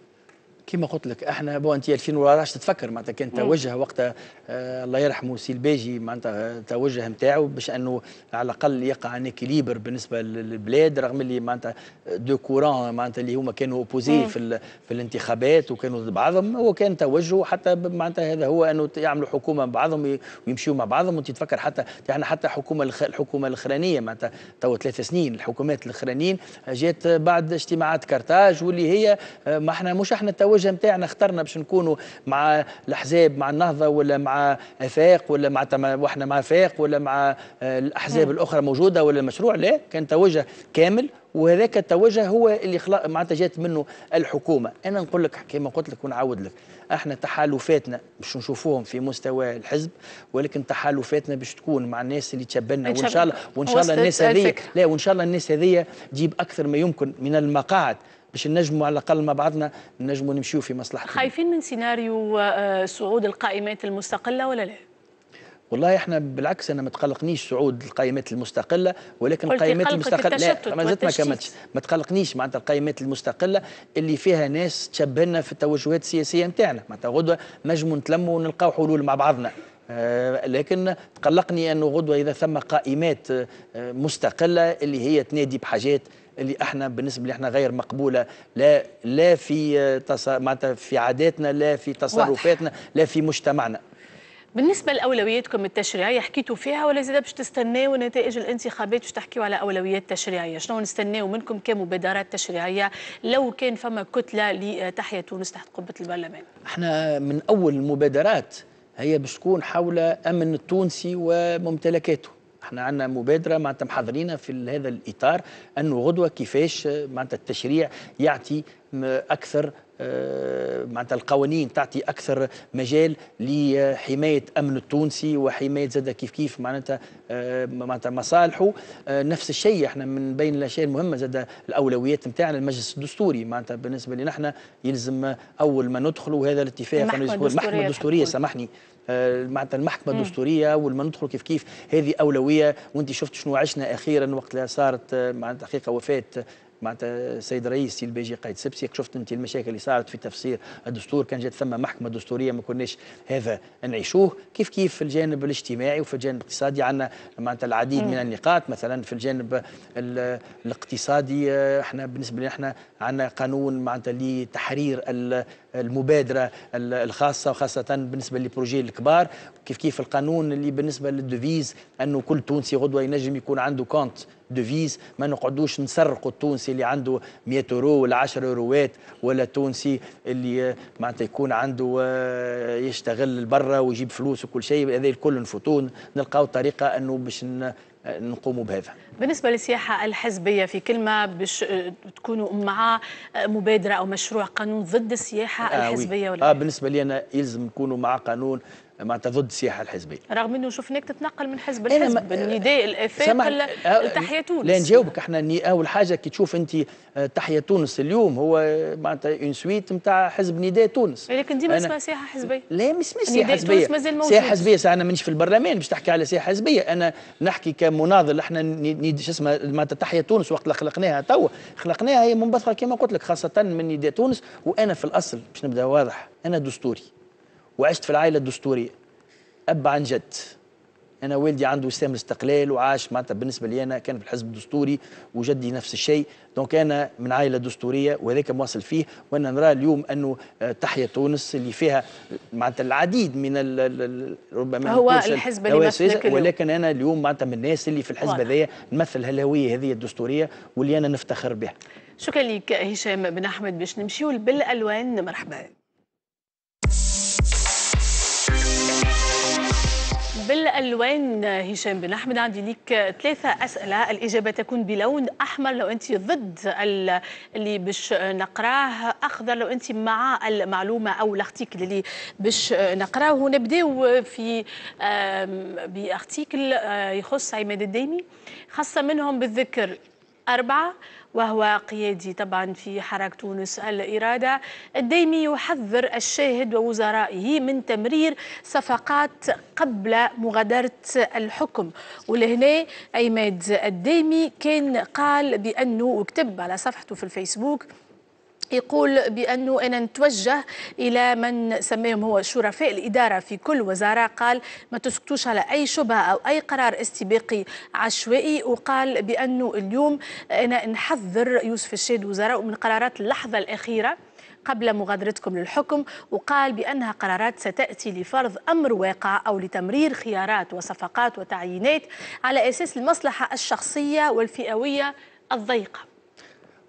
كما قلت لك احنا بو انت 2014 تتفكر معناتها كان توجه وقتها آه الله يرحمه سي الباجي معناتها التوجه آه، نتاعو باش انه على الاقل يقع ان كليبر بالنسبه للبلاد رغم اللي معناتها آه، دو كوران معناتها اللي هما كانوا اوبوزي في في الانتخابات وكانوا ضد بعضهم هو كان توجه حتى معناتها هذا هو انه يعملوا حكومه مع بعضهم ويمشيوا مع بعضهم وانت تفكر حتى يعني حتى حكومه الحكومه الاخرانيه معناتها تو ثلاث سنين الحكومات الاخرانيين جات بعد اجتماعات كرتاج واللي هي آه، ما احنا مش احنا التوجه الوجه نتاعنا اخترنا باش نكونوا مع الاحزاب مع النهضه ولا مع افاق ولا مع واحنا مع افاق ولا مع آه، الاحزاب نعم. الاخرى موجوده ولا المشروع لا كان توجه كامل وهذاك التوجه هو اللي خلا... معناتها جات منه الحكومه انا نقول لك كما قلت لك ونعاود لك احنا تحالفاتنا باش نشوفوهم في مستوى الحزب ولكن تحالفاتنا باش تكون مع الناس اللي تشبلنا وان شاء الله وان شاء الله الناس هذه لا وان شاء الله الناس هذه تجيب اكثر ما يمكن من المقاعد باش نجموا على الاقل مع بعضنا نجموا نمشيو في مصلحتنا خايفين من سيناريو آه، صعود القائمات المستقله ولا لا؟ والله احنا بالعكس انا ما تقلقنيش صعود القائمات المستقله ولكن القائمات المستقله لا ما زلت ما كملتش ما تقلقنيش معناتها القائمات المستقله اللي فيها ناس تشبهنا في التوجهات السياسيه نتاعنا معناتها غدوه نجموا نتلموا ونلقاو حلول مع بعضنا آه، لكن تقلقني انه غدوه اذا ثم قائمات آه، مستقله اللي هي تنادي بحاجات اللي احنا بالنسبه لي احنا غير مقبوله لا لا في معناتها في عاداتنا لا في تصرفاتنا لا في مجتمعنا بالنسبه لاولوياتكم التشريعيه حكيتوا فيها ولا زادا باش تستناو نتائج الانتخابات باش تحكيوا على اولويات تشريعيه شنو نستناو منكم كمبادرات تشريعيه لو كان فما كتله لتحيا تونس تحت قبه البرلمان احنا من اول المبادرات هي باش تكون حول امن التونسي وممتلكاته احنا عندنا مبادره معناتها محضرينها في هذا الاطار انه غدوه كيفاش آه، معناتها التشريع يعطي اكثر آه، معناتها القوانين تعطي اكثر مجال لحمايه امن التونسي وحمايه زاد كيف كيف معناتها آه، معناتها مصالحه نفس الشيء احنا من بين الاشياء المهمه زاد الاولويات نتاعنا المجلس الدستوري معناتها بالنسبه لنا احنا يلزم اول ما ندخلوا هذا الاتفاق المحكمه الدستوريه سامحني آه، معناتها المحكمه الدستوريه والما ندخل كيف كيف هذه اولويه وانت شفت شنو عشنا اخيرا وقت اللي صارت آه، معناتها حقيقه وفاه آه، معناتها السيد رئيس البيجي قايد سبسي شفت انت المشاكل اللي صارت في تفسير الدستور كان جات ثم محكمه دستوريه ما كناش هذا نعيشوه كيف كيف في الجانب الاجتماعي وفي الجانب الاقتصادي عندنا معناتها العديد من النقاط مثلا في الجانب الاقتصادي احنا بالنسبه لنا احنا عندنا قانون معناتها لتحرير المبادره الخاصه وخاصه بالنسبه للبروجي الكبار كيف كيف القانون اللي بالنسبه للدوفيز انه كل تونسي غدوه ينجم يكون عنده كونت دوفيز ما نقعدوش نسرقوا التونسي اللي عنده 100 اورو ولا 10 اوروات ولا التونسي اللي معناتها يكون عنده آه، يشتغل برا ويجيب فلوس وكل شيء هذا الكل نفوتون نلقاو طريقه انه باش نقوم بهذا بالنسبة للسياحة الحزبية في كلمة بش... آه، تكونوا مع آه، مبادرة أو مشروع قانون ضد السياحة آه الحزبية ولا آه بالنسبة لي أنا يلزم نكونوا مع قانون معناتها ضد السياحه الحزبيه رغم انه شفناك تتنقل من حزب إيه، لحزب النداء آه، الافاق لتحيا آه، آه، تونس لا نجاوبك احنا اول حاجه كي تشوف انت تحيا تونس اليوم هو معناتها اون سويت نتاع حزب نداء تونس لكن ديما اسمها سياحه حزبيه لا مش اسمها سياحه حزبيه سياحه حزبيه انا مانيش في البرلمان باش تحكي على سياحه حزبيه انا نحكي كمناضل احنا شو اسمها معناتها تحيا تونس وقت اللي خلقناها توا خلقناها هي منبثقه كما قلت لك خاصه من نداء تونس وانا في الاصل باش نبدا واضح انا دستوري وعشت في العائله الدستوريه اب عن جد انا والدي عنده وسام الاستقلال وعاش معناتها بالنسبه لي انا كان في الحزب الدستوري وجدي نفس الشيء دونك انا من عائله دستوريه وهذاك مواصل فيه وانا نرى اليوم انه آه، تحيا تونس اللي فيها معناتها العديد من ربما هو الحزب اللي يمثلك ولكن انا اليوم معناتها من الناس اللي في الحزب هذايا نمثل الهويه هذه الدستوريه واللي انا نفتخر بها شكرا لك هشام بن احمد باش نمشيو بالالوان مرحبا بالالوان هشام بن احمد عندي ليك ثلاثه اسئله الاجابه تكون بلون احمر لو انت ضد اللي باش نقراه اخضر لو انت مع المعلومه او الارتيكل اللي باش نقراه ونبداو في بارتيكل آه، يخص عماد الدايمي خاصه منهم بالذكر اربعه وهو قيادي طبعا في حركة تونس الإرادة الديمي يحذر الشاهد ووزرائه من تمرير صفقات قبل مغادرة الحكم ولهنا عماد الديمي كان قال بأنه وكتب على صفحته في الفيسبوك يقول بانه انا نتوجه الى من سميهم هو شرفاء الاداره في كل وزاره قال ما تسكتوش على اي شبهه او اي قرار استباقي عشوائي وقال بانه اليوم انا نحذر يوسف الشاد وزراء من قرارات اللحظه الاخيره قبل مغادرتكم للحكم وقال بأنها قرارات ستأتي لفرض أمر واقع أو لتمرير خيارات وصفقات وتعيينات على أساس المصلحة الشخصية والفئوية الضيقة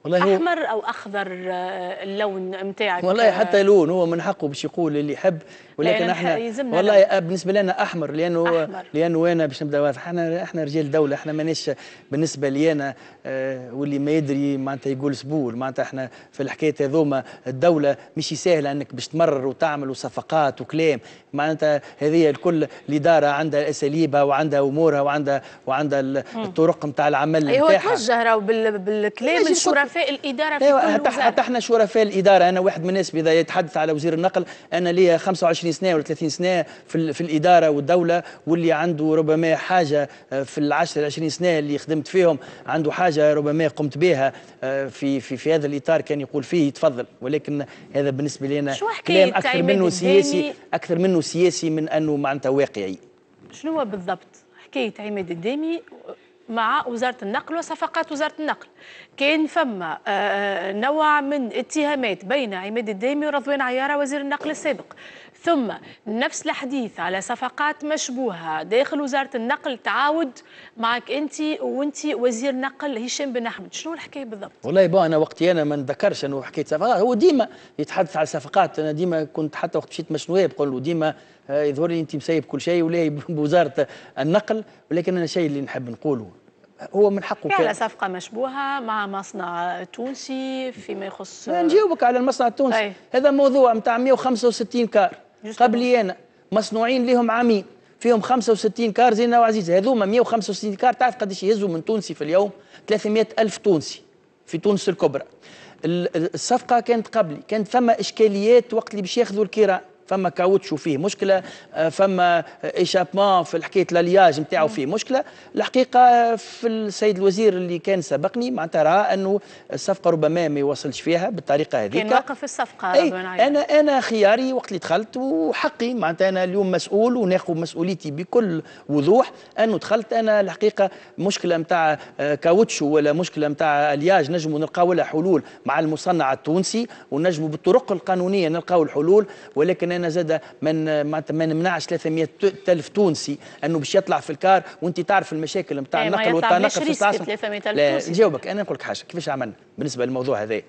والله هو احمر او اخضر آه، اللون نتاعك والله حتى آه. لون هو من حقه باش يقول اللي يحب ولكن احنا والله بالنسبه لنا احمر لانه أحمر. لانه وين باش نبدا واضح احنا احنا رجال دوله احنا ماناش بالنسبه لي انا آه واللي ما يدري معناتها يقول سبول معناتها احنا في الحكايه هذوما الدوله مش سهله انك باش تمرر وتعمل وصفقات وكلام معناتها هذه الكل الاداره عندها اساليبها وعندها امورها وعندها وعندها الطرق نتاع العمل إيه، نتاعها ايوه توجه راهو بالكلام شرفاء الاداره في أيوة حتى احنا شرفاء الاداره انا واحد من الناس اذا يتحدث على وزير النقل انا ليا 25 20 سنه ولا 30 سنه في, في الاداره والدوله واللي عنده ربما حاجه آه، في العشر 20 سنه اللي خدمت فيهم عنده حاجه ربما قمت بها آه، في في في هذا الاطار كان يقول فيه تفضل ولكن هذا بالنسبه لنا كلام اكثر منه سياسي اكثر منه سياسي من انه معناتها واقعي شنو هو بالضبط حكايه عماد الدامي مع وزاره النقل وصفقات وزاره النقل كان فما آه، نوع من اتهامات بين عماد الدامي ورضوان عياره وزير النقل السابق ثم نفس الحديث على صفقات مشبوهة داخل وزارة النقل تعاود معك أنت وأنت وزير نقل هشام بن أحمد شنو الحكاية بالضبط؟ والله با أنا وقتي أنا ما نذكرش أنه حكيت صفقات هو ديما يتحدث على صفقات أنا ديما كنت حتى وقت مشيت مشنوية بقول له ديما آه، يظهر لي أنت مسيب كل شيء ولا بوزارة النقل ولكن أنا الشيء اللي نحب نقوله هو من حقه على صفقة مشبوهة مع مصنع تونسي فيما يخص نجاوبك على المصنع التونسي أي. هذا موضوع نتاع 165 كار قبلينا مصنوعين لهم عامين فيهم 65 كار زينة وعزيز هذوما 165 كار تعرف قداش يهزوا من تونسي في اليوم 300 ألف تونسي في تونس الكبرى الصفقة كانت قبلي كانت ثم إشكاليات وقت اللي باش ياخذوا الكيران فما كاوتشو فيه مشكله آه، فما ايشابمون في حكايه الالياج نتاعو فيه مشكله الحقيقه آه، في السيد الوزير اللي كان سبقني معناتها راى انه الصفقه ربما ما يوصلش فيها بالطريقه هذيك كان واقف الصفقه أي انا انا خياري وقت اللي دخلت وحقي معناتها انا اليوم مسؤول وناخذ مسؤوليتي بكل وضوح انه دخلت انا الحقيقه مشكله نتاع آه، كاوتشو ولا مشكله نتاع الياج نجموا نلقاو لها حلول مع المصنع التونسي ونجموا بالطرق القانونيه نلقاو الحلول ولكن انا زاد من ما نمنعش 300 الف تونسي انه باش يطلع في الكار وانت تعرف المشاكل نتاع إيه، النقل والتنقل في الطاسم لا نجاوبك انا نقول لك حاجه كيفاش عملنا بالنسبه للموضوع هذا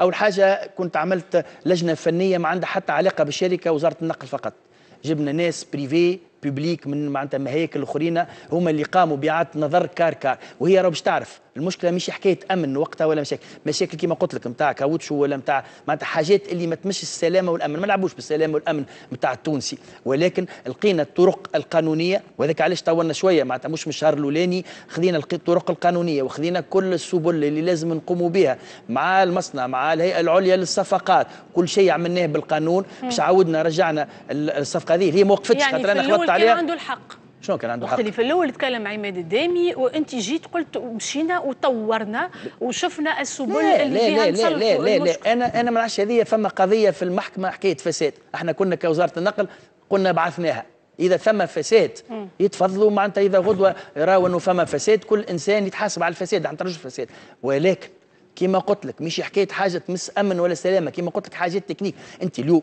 اول حاجه كنت عملت لجنه فنيه ما عندها حتى علاقه بالشركه وزاره النقل فقط جبنا ناس بريفي بيبليك من معناتها مهيك الاخرين هما اللي قاموا باعاده نظر كار كار وهي راه باش تعرف المشكله مش حكايه امن وقتها ولا مشاكل مشاكل كيما قلت لك نتاع كاوتشو ولا نتاع معناتها حاجات اللي ما تمش السلامه والامن ما لعبوش بالسلامه والامن نتاع التونسي ولكن لقينا الطرق القانونيه وذاك علاش طولنا شويه معناتها مش من الشهر الاولاني خذينا الطرق القانونيه وخذينا كل السبل اللي لازم نقوموا بها مع المصنع مع الهيئه العليا للصفقات كل شيء عملناه بالقانون باش عاودنا رجعنا الصفقه هذه هي ما وقفتش يعني خاطر انا عليها كان عنده الحق شنو كان عنده حق؟ اللي في الاول تكلم عماد الدامي وانت جيت قلت ومشينا وطورنا وشفنا السبل اللي لا فيها لا لا لا, لا, لا انا انا ما نعرفش هذه فما قضيه في المحكمه حكايه فساد، احنا كنا كوزاره النقل قلنا بعثناها اذا ثم فساد يتفضلوا معناتها اذا غدوه يراو انه فما فساد كل انسان يتحاسب على الفساد عن ترجل الفساد ولكن كما قلت لك مش حكايه حاجه تمس امن ولا سلامه كما قلت لك حاجه تكنيك انت اليوم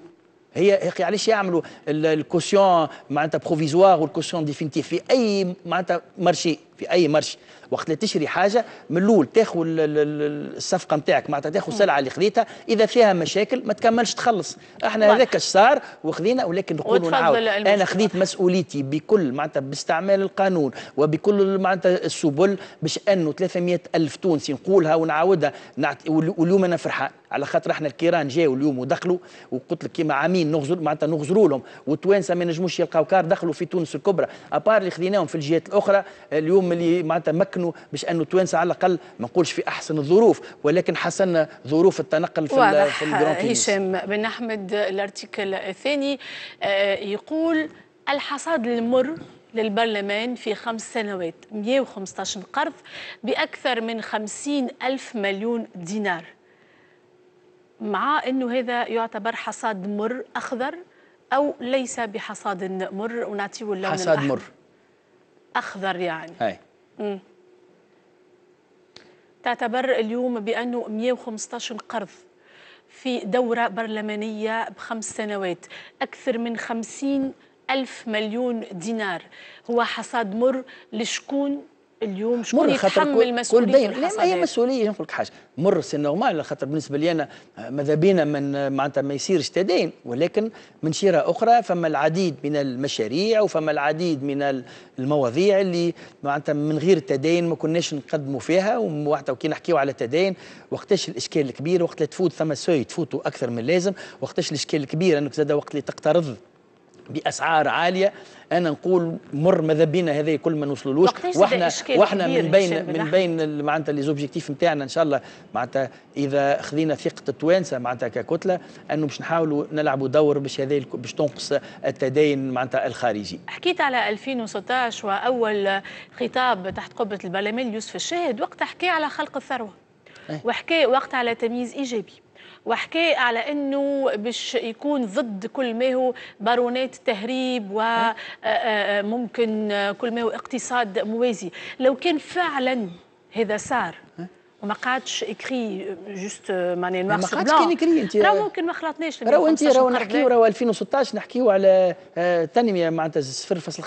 هي هي اخي علاش يعملوا الكوسيون معناتها بروفيزوار والكوسيون ديفينيتيف في اي معناتها مارشي في اي مرش وقت اللي تشري حاجه من الاول تاخذ الصفقه نتاعك معناتها تاخذ السلعه اللي خذيتها اذا فيها مشاكل ما تكملش تخلص احنا هذاك صار وخذينا ولكن نقول نعاود انا خذيت مسؤوليتي بكل معناتها باستعمال القانون وبكل معناتها السبل باش انه 300 الف تونسي نقولها ونعاودها نعت... واليوم انا فرحان على خاطر احنا الكيران جاوا اليوم ودخلوا وقلت لك كيما عامين نغزر معناتها نغزروا لهم والتوانسه ما ينجموش يلقاو كار دخلوا في تونس الكبرى ابار اللي خذيناهم في الجهات الاخرى اليوم اللي معناتها مكنوا باش انه توانسه على الاقل ما نقولش في احسن الظروف ولكن حسنا ظروف التنقل في واضح في هشام بن احمد الارتيكل الثاني آه، يقول الحصاد المر للبرلمان في خمس سنوات 115 قرض بأكثر من 50 ألف مليون دينار مع أنه هذا يعتبر حصاد مر أخضر أو ليس بحصاد مر ونعطيه اللون حصاد الأحمر. مر اخضر يعني اي تعتبر اليوم بانه 115 قرض في دورة برلمانية بخمس سنوات أكثر من خمسين ألف مليون دينار هو حصاد مر لشكون اليوم شكون يتحمل المسؤوليه كل ما هي مسؤوليه نقول لك حاجه مر سي نورمال على خاطر بالنسبه لي انا ماذا بينا من معناتها ما يصيرش تدين ولكن من شيره اخرى فما العديد من المشاريع وفما العديد من المواضيع اللي معناتها من غير التدين ما كناش نقدموا فيها ومعناتها كي نحكيو على التدين وقتاش الاشكال الكبير وقت اللي تفوت ثم سوي تفوتوا اكثر من اللازم وقتاش الاشكال الكبير انك زاد وقت اللي تقترض باسعار عاليه انا نقول مر ماذا بينا هذا كل ما نوصلولوش واحنا واحنا من بين من بين معناتها لي زوبجيكتيف نتاعنا ان شاء الله معناتها اذا خذينا ثقه التوانسه معناتها ككتله انه باش نحاولوا نلعبوا دور باش هذا باش تنقص التدين معناتها الخارجي. حكيت على 2016 واول خطاب تحت قبه البرلمان يوسف الشاهد وقتها حكى على خلق الثروه. إيه. وحكى وقت على تمييز ايجابي وحكي على انه باش يكون ضد كل ما هو بارونات تهريب وممكن أه. أه، أه، كل ما هو اقتصاد موازي لو كان فعلا هذا صار وما قعدش اكري جست ماني نوار ما قعدش كان انت راه ممكن ما خلطناش راهو انت راهو نحكيو راهو 2016 نحكيو على التنميه آه، معناتها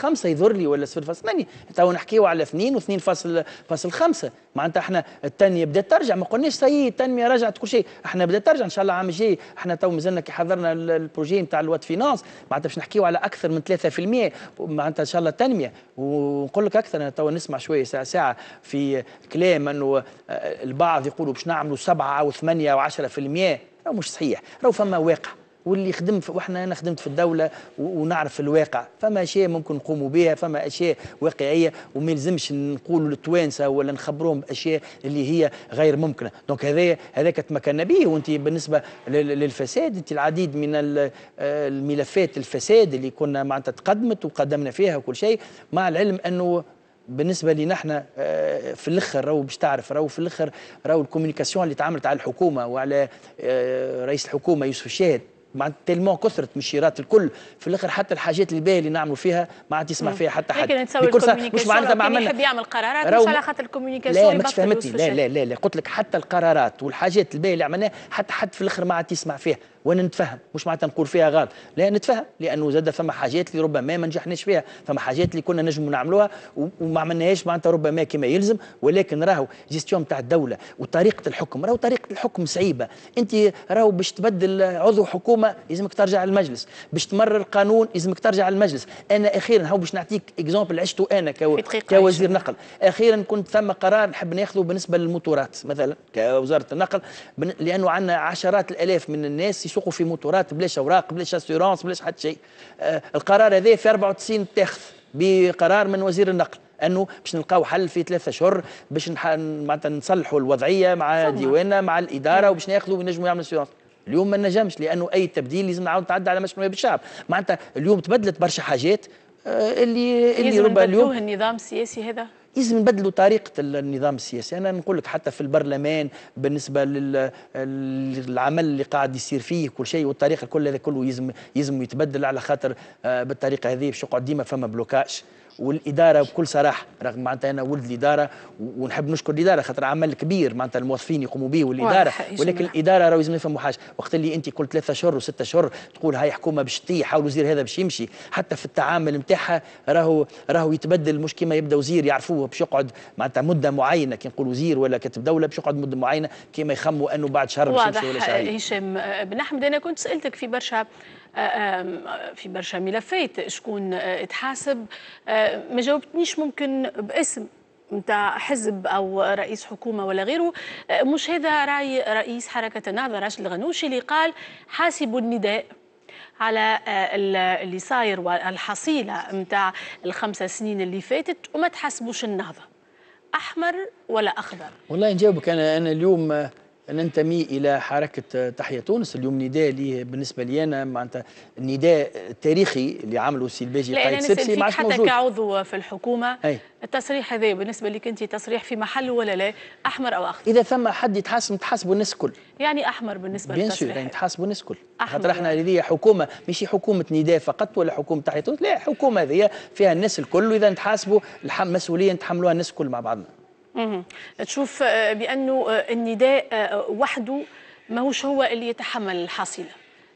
0.5 يضر لي ولا 0.8 تو نحكيو على 2 و2.5 معناتها احنا التنميه بدات ترجع ما قلناش سي التنميه رجعت كل شيء احنا بدات ترجع ان شاء الله العام الجاي احنا تو مازلنا كي حضرنا البروجي نتاع الوات فينانس معناتها باش نحكيو على اكثر من 3% معناتها ان شاء الله التنميه ونقول لك اكثر انا تو نسمع شويه ساعه ساعه في كلام انه آه، البعض يقولوا باش نعملوا سبعة أو ثمانية أو عشرة في المية مش صحيح راهو فما واقع واللي خدم واحنا انا خدمت في الدوله ونعرف الواقع فما اشياء ممكن نقوموا بها فما اشياء واقعيه وما يلزمش نقولوا للتوانسه ولا نخبروهم باشياء اللي هي غير ممكنه دونك هذا هذاك تمكنا به وانت بالنسبه للفساد انت العديد من آه، الملفات الفساد اللي كنا معناتها تقدمت وقدمنا فيها وكل شيء مع العلم انه بالنسبه لي احنا آه، في الاخر راهو باش تعرف راهو في الاخر راهو الكوميونيكاسيون اللي تعاملت على الحكومه وعلى آه، رئيس الحكومه يوسف الشاهد مع تلمون كثرت مشيرات الكل في الاخر حتى الحاجات اللي باهي اللي نعملوا فيها ما عاد يسمع فيها حتى حد لكن تصور مش معناتها ما عملنا يحب يعمل قرارات مش على خاطر الكوميونيكاسيون لا فهمتني لا لا لا, قلت لك حتى القرارات والحاجات الباهي اللي عملناها حتى حد في الاخر ما عاد يسمع فيها وانا نتفهم مش معناتها نقول فيها غلط لا نتفهم لانه زاد فما حاجات اللي ربما ما نجحناش فيها فما حاجات اللي كنا نجموا نعملوها وما عملناهاش معناتها ربما كما يلزم ولكن راهو جيستيون تاع الدوله وطريقه الحكم راهو طريقه الحكم صعيبه انت راهو باش تبدل عضو حكومه لازمك ترجع للمجلس باش تمرر قانون لازمك ترجع للمجلس انا اخيرا هاو باش نعطيك اكزومبل عشته انا كو... كوزير نقل اخيرا كنت ثم قرار نحب ناخذه بالنسبه للموتورات مثلا كوزاره النقل لانه عندنا عشرات الالاف من الناس يسوقوا في موتورات بلاش اوراق بلاش اسورونس بلاش حتى شيء آه، القرار هذا في 94 تاخذ بقرار من وزير النقل انه باش نلقاو حل في ثلاثة اشهر باش معناتها نصلحوا الوضعيه مع ديواننا مع الاداره وباش ناخذوا ونجموا يعملوا سيونس اليوم ما نجمش لانه اي تبديل لازم نعاود نتعدى على مشروع بالشعب معناتها اليوم تبدلت برشا حاجات آه، اللي اللي ربما اليوم النظام السياسي هذا لازم نبدلوا طريقه النظام السياسي انا نقول لك حتى في البرلمان بالنسبه للعمل اللي قاعد يصير فيه كل شيء والطريقه كل هذا كله يزم يلزم يتبدل على خاطر آه، بالطريقه هذه باش يقعد ديما فما بلوكاج والاداره بكل صراحه رغم معناتها انا ولد الاداره ونحب نشكر الاداره خاطر عمل كبير معناتها الموظفين يقوموا به والاداره ولكن الاداره راهو لازم يفهموا حاجه وقت اللي انت كل ثلاثة اشهر وستة اشهر تقول هاي حكومه باش تطيح حاول وزير هذا باش يمشي حتى في التعامل نتاعها راهو راهو يتبدل مش كيما يبدا وزير يعرفوه باش يقعد معناتها مده معينه كي نقول وزير ولا كاتب دوله باش يقعد مده معينه كيما يخموا انه بعد شهر باش يمشي ولا شهرين هشام بن احمد انا كنت سالتك في برشا آه، في برشا ملفات شكون آه، تحاسب آه، ما جاوبتنيش ممكن باسم نتاع حزب او رئيس حكومه ولا غيره مش هذا راي رئيس حركه النهضه راشد الغنوشي اللي قال حاسبوا النداء على اللي صاير والحصيله نتاع الخمسة سنين اللي فاتت وما تحاسبوش النهضه احمر ولا اخضر والله نجاوبك انا انا اليوم ننتمي الى حركه تحيه تونس اليوم نداء لي بالنسبه لي انا معناتها النداء التاريخي اللي عمله سي الباجي قايد سبسي مع حتى موجود كعضو في الحكومه أي. التصريح هذا بالنسبه لك انت تصريح في محله ولا لا احمر او اخضر اذا ثم حد يتحاسب تحاسبوا الناس الكل يعني احمر بالنسبه للتصريح بيان سور يعني تحاسبوا الناس الكل خاطر احنا هذه حكومه ماشي حكومه نداء فقط ولا حكومه تحيا تونس لا حكومه هذه فيها الناس الكل واذا نتحاسبوا المسؤوليه نتحملوها الناس الكل مع بعضنا تشوف آه، بانه آه، النداء آه، وحده ماهوش هو اللي يتحمل الحصيله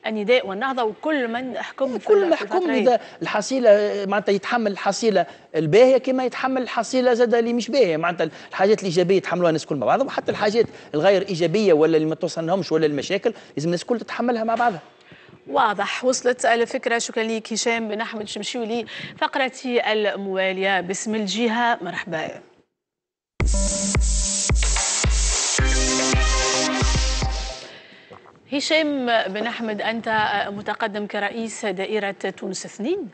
النداء والنهضه وكل من حكم كل ما حكم الحصيله معناتها يتحمل الحصيله الباهيه كما يتحمل الحصيله زاد اللي مش باهيه معناتها الحاجات الايجابيه يتحملوها الناس كل مع بعضها وحتى الحاجات الغير ايجابيه ولا اللي ما توصلهمش ولا المشاكل لازم الناس الكل تتحملها مع بعضها واضح وصلت الفكرة شكرا لك هشام بن أحمد شمشيولي فقرتي الموالية باسم الجهة مرحبا هشام بن أحمد أنت متقدم كرئيس دائرة تونس اثنين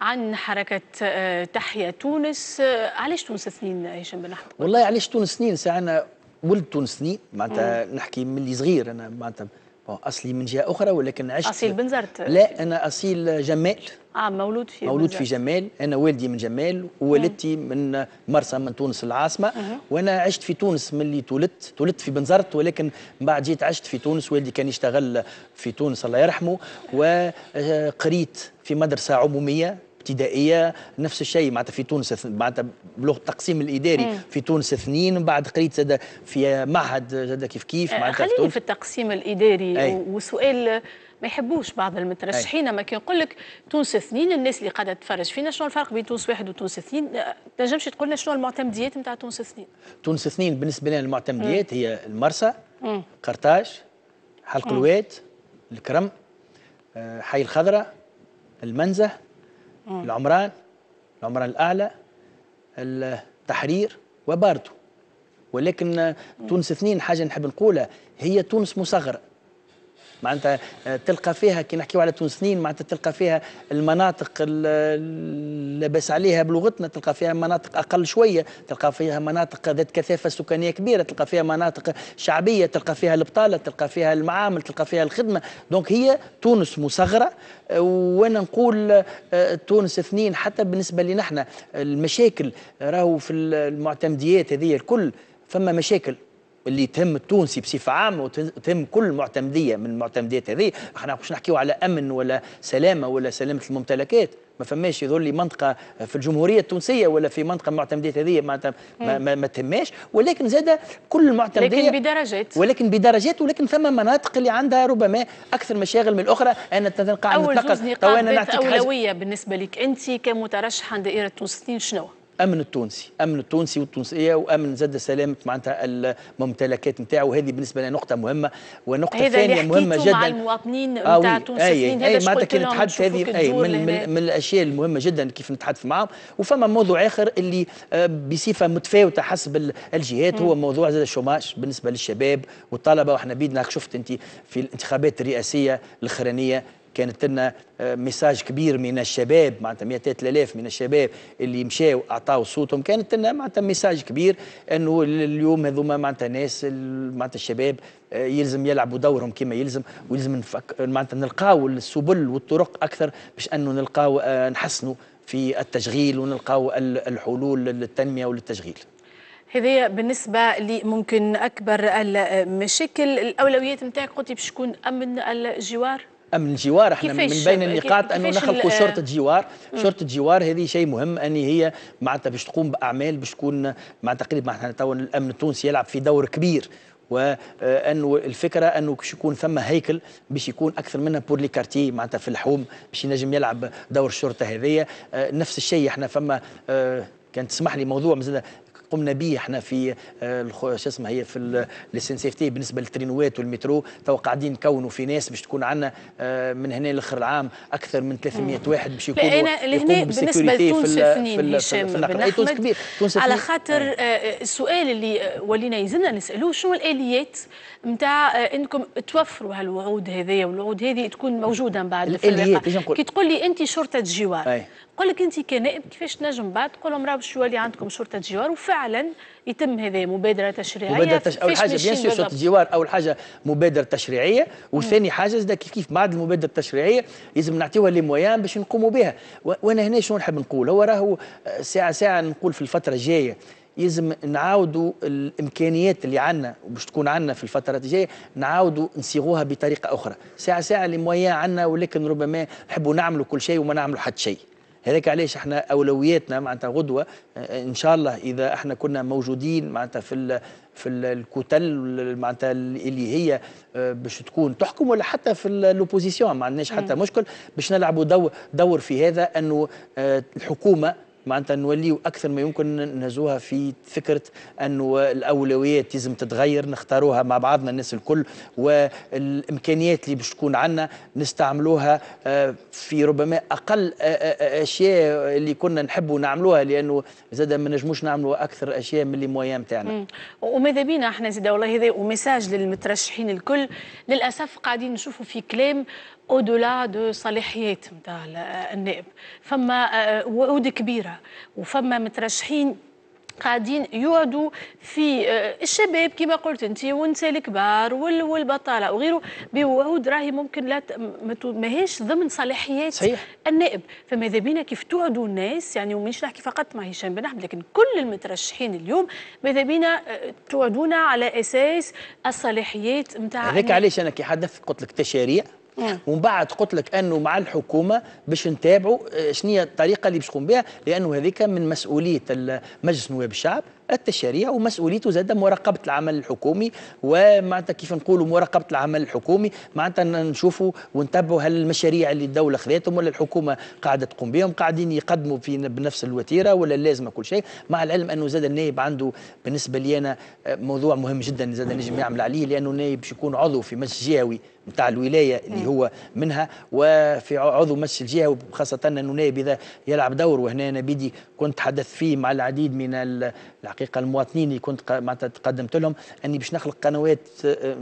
عن حركة آه، تحيا تونس آه، علاش تونس اثنين هشام بن أحمد والله علاش تونس اثنين ساعة أنا ولد تونس اثنين معناتها نحكي من اللي صغير أنا معناتها بون اصلي من جهه اخرى ولكن عشت اصيل بنزرت لا انا اصيل جمال اه مولود في مولود بنزرت. في جمال انا والدي من جمال ووالدتي من مرسى من تونس العاصمه وانا عشت في تونس من اللي تولدت تولدت في بنزرت ولكن من بعد جيت عشت في تونس والدي كان يشتغل في تونس الله يرحمه وقريت في مدرسه عموميه ابتدائيه نفس الشيء معناتها في تونس معناتها بلغه التقسيم الاداري مم. في تونس اثنين من بعد قريت زاد في معهد زاد كيف كيف آه، معناتها في, في التقسيم الاداري أي. وسؤال ما يحبوش بعض المترشحين اما كي نقول لك تونس اثنين الناس اللي قاعده تتفرج فينا شنو الفرق بين تونس واحد وتونس اثنين تنجمش آه، تقول لنا شنو المعتمديات نتاع تونس اثنين تونس اثنين بالنسبه لنا المعتمديات مم. هي المرسى قرطاج حلق الواد الكرم آه، حي الخضره المنزه العمران العمران الأعلى التحرير وباردو ولكن تونس اثنين حاجة نحب نقولها هي تونس مصغرة معناتها آه، تلقى فيها كي نحكيو على تونسنين معناتها تلقى فيها المناطق لاباس عليها بلغتنا تلقى فيها مناطق اقل شويه تلقى فيها مناطق ذات كثافه سكانيه كبيره تلقى فيها مناطق شعبيه تلقى فيها البطاله تلقى فيها المعامل تلقى فيها الخدمه دونك هي تونس مصغره آه، وانا نقول آه، تونس اثنين حتى بالنسبه لنا احنا المشاكل راهو في المعتمديات هذه الكل فما مشاكل اللي تهم التونسي بصفه عامه وتهم كل معتمديه من المعتمدات هذه احنا باش نحكيو على امن ولا سلامه ولا سلامه الممتلكات ما فماش يظهر لي منطقه في الجمهوريه التونسيه ولا في منطقه معتمدية هذه ما, ما, إيه. ما, ما تهماش ولكن زاد كل المعتمدات لكن بدرجات ولكن بدرجات ولكن ثم مناطق اللي عندها ربما اكثر مشاغل من الاخرى انا تنقع اول جزء نقاط اولويه بالنسبه لك انت كمترشحه دائره تونس شنو؟ امن التونسي امن التونسي والتونسيه وامن زاد سلامه معناتها الممتلكات نتاعو وهذه بالنسبه لنا نقطه مهمه ونقطه ثانيه مهمه جدا مع المواطنين آه، نتاع التونسيين آه، أي آه، هذا أي معناتها كي نتحدث هذه أي من, من, من الاشياء المهمه جدا كيف نتحدث معاهم وفما موضوع اخر اللي بصفه متفاوته حسب الجهات هو موضوع زاد الشوماش بالنسبه للشباب والطلبه واحنا بيدنا شفت انت في الانتخابات الرئاسيه الاخرانيه كانت لنا آه، ميساج كبير من الشباب معناتها 100000 من الشباب اللي مشاو اعطاو صوتهم كانت لنا معناتها ميساج كبير انه اليوم هذوما معناتها ناس معناتها الشباب آه، يلزم يلعبوا دورهم كما يلزم ويلزم نفك معناتها نلقاو السبل والطرق اكثر باش انه نلقاو آه، نحسنوا في التشغيل ونلقاو الحلول للتنميه وللتشغيل. هذه بالنسبة لممكن أكبر المشاكل الأولويات نتاعك قلتي باش أمن الجوار؟ امن الجوار احنا من بين النقاط انه نخلقوا شرطه آه. جوار شرطه جوار هذه شيء مهم ان هي معناتها باش تقوم باعمال باش تكون مع تقريبا معناتها توا الامن التونسي يلعب في دور كبير وانه آه، الفكره انه باش يكون ثم هيكل باش يكون اكثر منها بور لي كارتي معناتها في الحوم باش ينجم يلعب دور الشرطه هذه آه، نفس الشيء احنا فما كان تسمح لي موضوع مثلا قمنا به احنا في آه، شو اسمه هي في السنسيفتي بالنسبه للترينوات والمترو تو قاعدين نكونوا في ناس باش تكون عندنا آه، من هنا لاخر العام اكثر من 300 واحد باش يكونوا انا لهنا بالنسبه لتونس فنين هشام تونس كبير تونس على آه، خاطر السؤال اللي ولينا يزلنا نسالوه شنو الاليات نتاع انكم توفروا هالوعود هذيا والوعود هذه تكون موجوده من بعد الاليات كي تقول لي انت شرطه جوار قال لك انت كنائب كيفاش تنجم بعد تقول لهم راه يولي عندكم شرطه جوار وفعلا يتم هذا مبادره تشريعيه مبادره تش... اول حاجه بيان سور شرطه جوار اول حاجه مبادره تشريعيه وثاني حاجه زاد كيف كيف بعد المبادره التشريعيه لازم نعطيوها لي مويان باش نقوموا بها وانا هنا شنو نحب نقول هو راهو آه، ساعه ساعه نقول في الفتره الجايه يزم نعاودوا الامكانيات اللي عندنا وباش تكون عندنا في الفتره الجايه نعاودوا نصيغوها بطريقه اخرى ساعه ساعه لي مويان عندنا ولكن ربما نحبوا نعملوا كل شيء وما نعملوا حتى شيء هذاك علاش احنا اولوياتنا معناتها غدوه ان شاء الله اذا احنا كنا موجودين معناتها في ال في الكتل معناتها اللي هي آه، باش تكون تحكم ولا حتى في الاوبوزيسيون ما عندناش حتى مشكل باش نلعبوا دور دور في هذا انه آه، الحكومه معناتها نوليو اكثر ما يمكن نهزوها في فكره انه الاولويات لازم تتغير نختاروها مع بعضنا الناس الكل والامكانيات اللي باش تكون عندنا نستعملوها آه، في ربما اقل آه، آه، اشياء اللي كنا نحبوا نعملوها لانه زاد ما نجموش نعملوا اكثر اشياء من اللي مويان تاعنا وماذا بينا احنا زاد والله هذا ومساج للمترشحين الكل للاسف قاعدين نشوفوا في كلام أودلا دو صلاحيات نتاع النائب فما آه، وعود كبيره وفما مترشحين قاعدين يقعدوا في آه، الشباب كما قلت انت والنساء الكبار والبطاله وغيره بوعود راهي ممكن لا ماهيش ضمن صلاحيات صحيح. النائب فماذا بينا كيف تقعدوا الناس يعني ومش نحكي فقط مع هشام بن احمد لكن كل المترشحين اليوم ماذا بينا آه، تقعدونا على اساس الصلاحيات نتاع هذاك علاش انا كي حدثت قلت لك تشاريع ومن بعد قلت لك انه مع الحكومه باش نتابعوا آه، شنو هي الطريقه اللي باش تقوم بها لانه هذيك من مسؤوليه مجلس نواب الشعب التشريع ومسؤوليته زاد مراقبه العمل الحكومي ومعناتها كيف نقولوا مراقبه العمل الحكومي معناتها نشوفوا ونتبعوا هل المشاريع اللي الدوله خذاتهم ولا الحكومه قاعده تقوم بهم قاعدين يقدموا في بنفس الوتيره ولا لازمه كل شيء مع العلم انه زاد النائب عنده بالنسبه لي انا آه، موضوع مهم جدا زاد نجم يعمل عليه لانه النائب باش يكون عضو في مجلس جهوي نتاع الولايه اللي هو منها وفي عضو مجلس الجهه وخاصه انه نائب اذا يلعب دور وهنا انا بيدي كنت حدث فيه مع العديد من الحقيقه المواطنين اللي كنت معناتها تقدمت لهم اني باش نخلق قنوات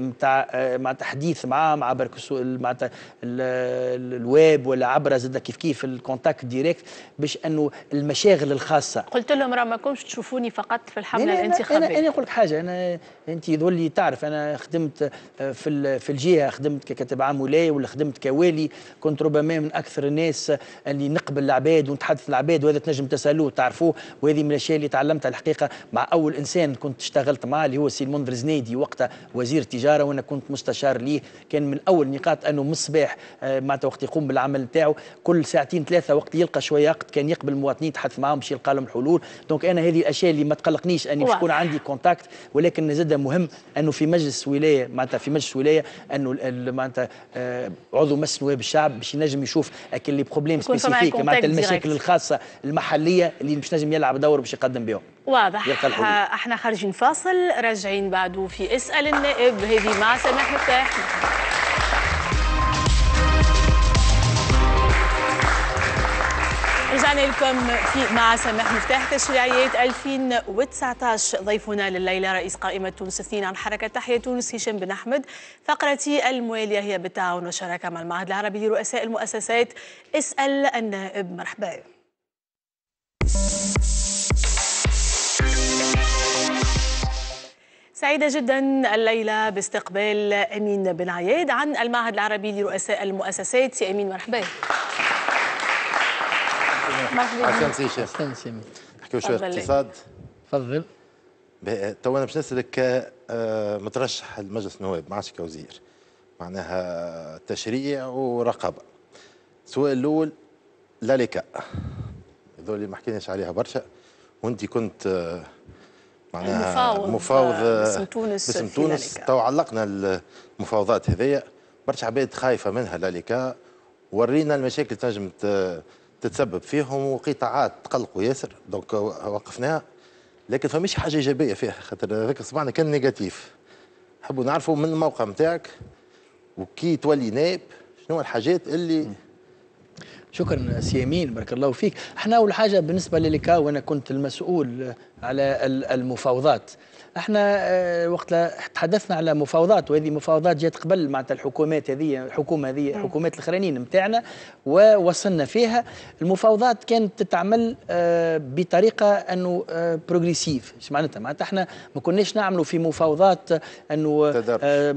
نتاع آه، آه، معناتها حديث معاهم عبر معناتها الويب ولا عبر زاد كيف كيف الكونتاكت ديريكت باش انه المشاغل الخاصه قلت لهم راه ماكمش تشوفوني فقط في الحمله الانتخابيه انا انا نقول لك حاجه انا انت يظهر لي تعرف انا خدمت آه، في في الجهه خدمت ككاتب عام ولايه ولا خدمت كوالي كنت ربما من اكثر الناس اللي نقبل العباد ونتحدث العباد وهذا تنجم تسالوه تعرفوه وهذه من الاشياء اللي تعلمتها الحقيقه مع اول انسان كنت اشتغلت معاه اللي هو سيمون زنيدي وقتها وزير التجاره وانا كنت مستشار ليه كان من اول نقاط انه من الصباح آه، معناتها وقت يقوم بالعمل نتاعو كل ساعتين ثلاثه وقت يلقى شويه وقت كان يقبل المواطنين يتحدث معاهم باش يلقى لهم حلول دونك انا هذه الاشياء اللي ما تقلقنيش اني باش يكون عندي كونتاكت ولكن زاد مهم انه في مجلس ولايه معناتها في مجلس ولايه انه معناتها آه، عضو مجلس نواب الشعب باش ينجم يشوف اكل لي بروبليم سبيسيفيك معناتها المشاكل الخاصه المحليه اللي باش نجم يلعب دور باش يقدم بهم واضح آه، احنا خارجين فاصل راجعين بعده في اسال النائب هذه مع سماح مفتاح رجعنا لكم في مع سماح مفتاح تشريعيات 2019 ضيفنا لليلة رئيس قائمة تونسيين عن حركة تحيا تونس هشام بن أحمد فقرتي الموالية هي بالتعاون والشراكة مع المعهد العربي لرؤساء المؤسسات اسأل النائب مرحبا سعيدة جدا الليلة باستقبال أمين بن عياد عن المعهد العربي لرؤساء المؤسسات سي أمين مرحبا مرحبا شيخ نحكيو شوية اقتصاد تفضل تو انا باش نسالك آه، مترشح لمجلس النواب ما عادش كوزير معناها تشريع ورقابه السؤال الاول لاليكا هذول اللي ما حكيناش عليها برشا وانت كنت آه، معناها مفاوض, آه، باسم آه، تونس باسم تونس تو علقنا المفاوضات هذيا برشا عباد خايفه منها لاليكا ورينا المشاكل تنجم تتسبب فيهم وقطاعات تقلقوا ياسر دونك وقفناها لكن فماش حاجه ايجابيه فيها خاطر هذاك سمعنا كان نيجاتيف نحبوا نعرفوا من الموقع نتاعك وكي تولي نائب شنو الحاجات اللي م. شكرا سيامين بارك الله فيك احنا اول حاجه بالنسبه للكا وانا كنت المسؤول على المفاوضات احنا آه، وقت تحدثنا على مفاوضات وهذه مفاوضات جات قبل معناتها الحكومات هذه الحكومه هذه حكومات الاخرانيين نتاعنا ووصلنا فيها المفاوضات كانت تتعمل آه، بطريقه انه بروغريسيف آه، ايش معناتها معناتها احنا ما كناش نعملوا في مفاوضات انه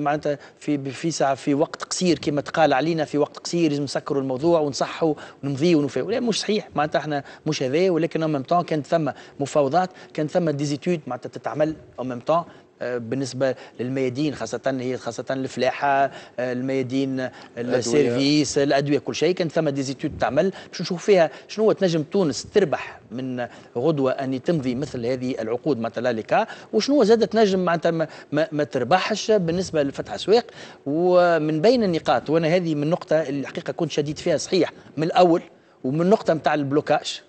معناتها في في ساعه في وقت قصير كما تقال علينا في وقت قصير لازم نسكروا الموضوع ونصحوا ونمضيوا ونفاوضوا لا مش صحيح معناتها احنا مش هذا ولكن ميم كانت ثم مفاوضات كانت ثم ديزيتود معناتها تتعمل ميم طون euh, بالنسبه للميادين خاصه هي خاصه الفلاحه آه، الميادين آه، السيرفيس الادويه كل شيء كانت ثم ديزيتود تعمل باش نشوف فيها شنو هو تنجم تونس تربح من غدوه ان تمضي مثل هذه العقود مع تلاليكا وشنو هو زاد تنجم معناتها ما, ما, ما تربحش بالنسبه لفتح اسواق ومن بين النقاط وانا هذه من النقطه اللي الحقيقه كنت شديد فيها صحيح من الاول ومن النقطه نتاع البلوكاج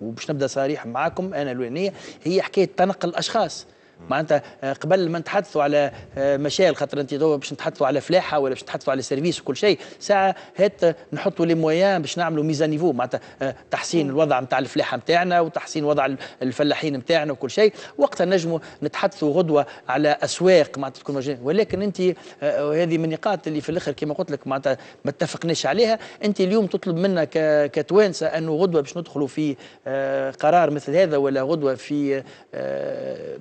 وباش نبدا صريح معاكم انا الوانيه هي حكايه تنقل الاشخاص معناتها آه، قبل ما نتحدثوا على آه، مشاكل خاطر انت باش نتحدثوا على فلاحه ولا باش نتحدثوا على سيرفيس وكل شيء ساعه هات آه، نحطوا لي مويان باش نعملوا ميزا نيفو معناتها تحسين الوضع نتاع الفلاحه نتاعنا وتحسين وضع الفلاحين نتاعنا وكل شيء وقتها نجموا نتحدثوا غدوه على اسواق معناتها تكون مجنة. ولكن انت هذه من النقاط اللي في الاخر كما قلت لك معناتها ما اتفقناش عليها انت اليوم تطلب منا كتوانسه انه غدوه باش ندخلوا في قرار مثل هذا ولا غدوه في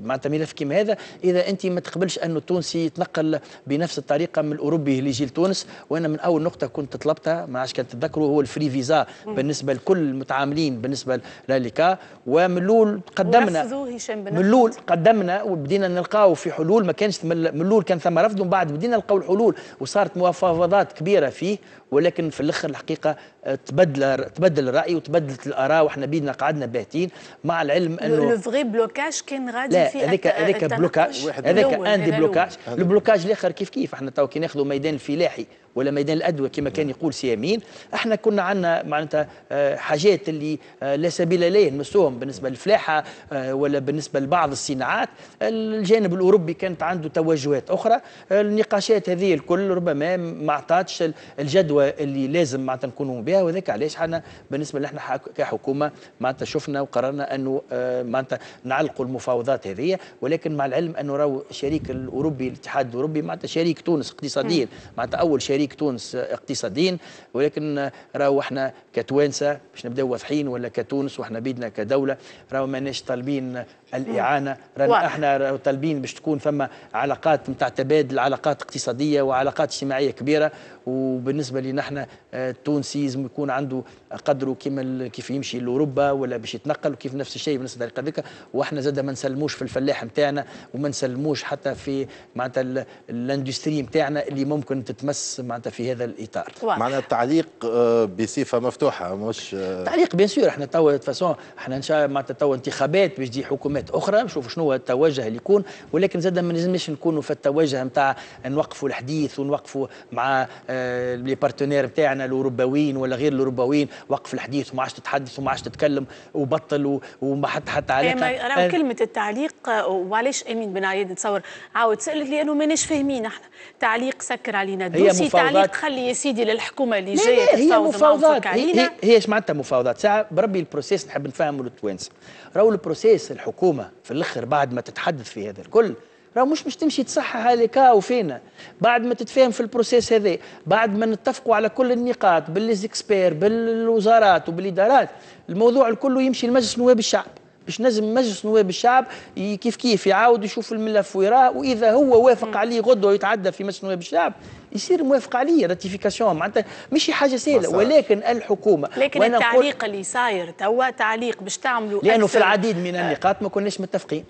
معناتها ملف كيما هذا اذا انت ما تقبلش انه التونسي يتنقل بنفس الطريقه من الاوروبي يجي لتونس وانا من اول نقطه كنت طلبتها ما عادش كانت تتذكروا هو الفري فيزا بالنسبه لكل المتعاملين بالنسبه لليكا ومن الاول قدمنا من الاول قدمنا وبدينا نلقاو في حلول ما كانش من الاول كان ثم رفض ومن بعد بدينا نلقاو الحلول وصارت مفاوضات كبيره فيه ولكن في الاخر الحقيقه آه، تبدل تبدل الراي وتبدلت الاراء واحنا بيدنا قعدنا باهتين مع العلم انه لو فغي بلوكاج كان غادي في هذيك هذاك بلوكاج هذاك اندي بلوكاج البلوكاج الاخر كيف كيف احنا تو كي ناخذوا ميدان الفلاحي ولا ميدان الادويه كما كان نعم. يقول سيامين احنا كنا عندنا معناتها آه، حاجات اللي آه، لا سبيل اليه نمسوهم بالنسبة للفلاحة آه، ولا بالنسبة لبعض الصناعات الجانب الأوروبي كانت عنده توجهات أخرى النقاشات هذه الكل ربما ما اعطاتش الجدوى اللي لازم معناتها نكونوا بها وذاك علاش احنا بالنسبة لنا كحكومة معناتها شفنا وقررنا أنه معناتها نعلقوا المفاوضات هذه ولكن مع العلم أنه راهو الشريك الأوروبي الاتحاد الأوروبي معناتها شريك تونس اقتصاديا معناتها أول شريك شريك تونس اقتصاديا ولكن راهو احنا كتوانسه باش نبداو واضحين ولا كتونس واحنا بيدنا كدوله راهو ماناش طالبين الاعانه رانا احنا طالبين باش تكون فما علاقات نتاع تبادل علاقات اقتصاديه وعلاقات اجتماعيه كبيره وبالنسبه لنا احنا آه، التونسي لازم يكون عنده قدره كيما كيف يمشي لاوروبا ولا باش يتنقل وكيف نفس الشيء بالنسبه للطريقه وإحنا زاد ما نسلموش في الفلاح نتاعنا وما نسلموش حتى في معناتها الاندستري نتاعنا اللي ممكن تتمس معناتها في هذا الاطار معناتها التعليق آه، بصفه مفتوحه مش آه، تعليق بيان سور احنا توا فاسون احنا ان شاء الله معناتها توا انتخابات باش تجي حكومات اتجاهات اخرى نشوف شنو هو التوجه اللي يكون ولكن زاد ما لازمش نكونوا في التوجه نتاع نوقفوا الحديث ونوقفوا مع آه، لي بارتنير نتاعنا الاوروبيين ولا غير الاوروبيين وقف الحديث وما عادش تتحدث وما عادش تتكلم وبطل وما حتى حتى عليك إيه، راهو آه، كلمه التعليق آه، وعلاش امين بن عياد نتصور عاود سالك لانه ماناش فاهمين احنا تعليق سكر علينا الدوسي تعليق خلي يا سيدي للحكومه اللي جايه هي مفاوضات هي, هي, هي معناتها مفاوضات ساعه بربي البروسيس نحب نفهمه للتوانسه راهو البروسيس الحكومه الحكومه في الاخر بعد ما تتحدث في هذا الكل راه مش باش تمشي تصحح هذيك وفينا بعد ما تتفاهم في البروسيس هذا بعد ما نتفقوا على كل النقاط بالليزكسبير بالوزارات وبالادارات الموضوع الكل يمشي لمجلس نواب الشعب باش نجم مجلس نواب الشعب كيف كيف يعاود يشوف الملف ويراه واذا هو وافق عليه غدوه ويتعدى في مجلس نواب الشعب يصير موافق عليا راتيفيكاسيون معناتها ماشي حاجه سهله ولكن الحكومه لكن التعليق اللي صاير توا تعليق باش تعملوا لانه في العديد من آه. النقاط ما كناش متفقين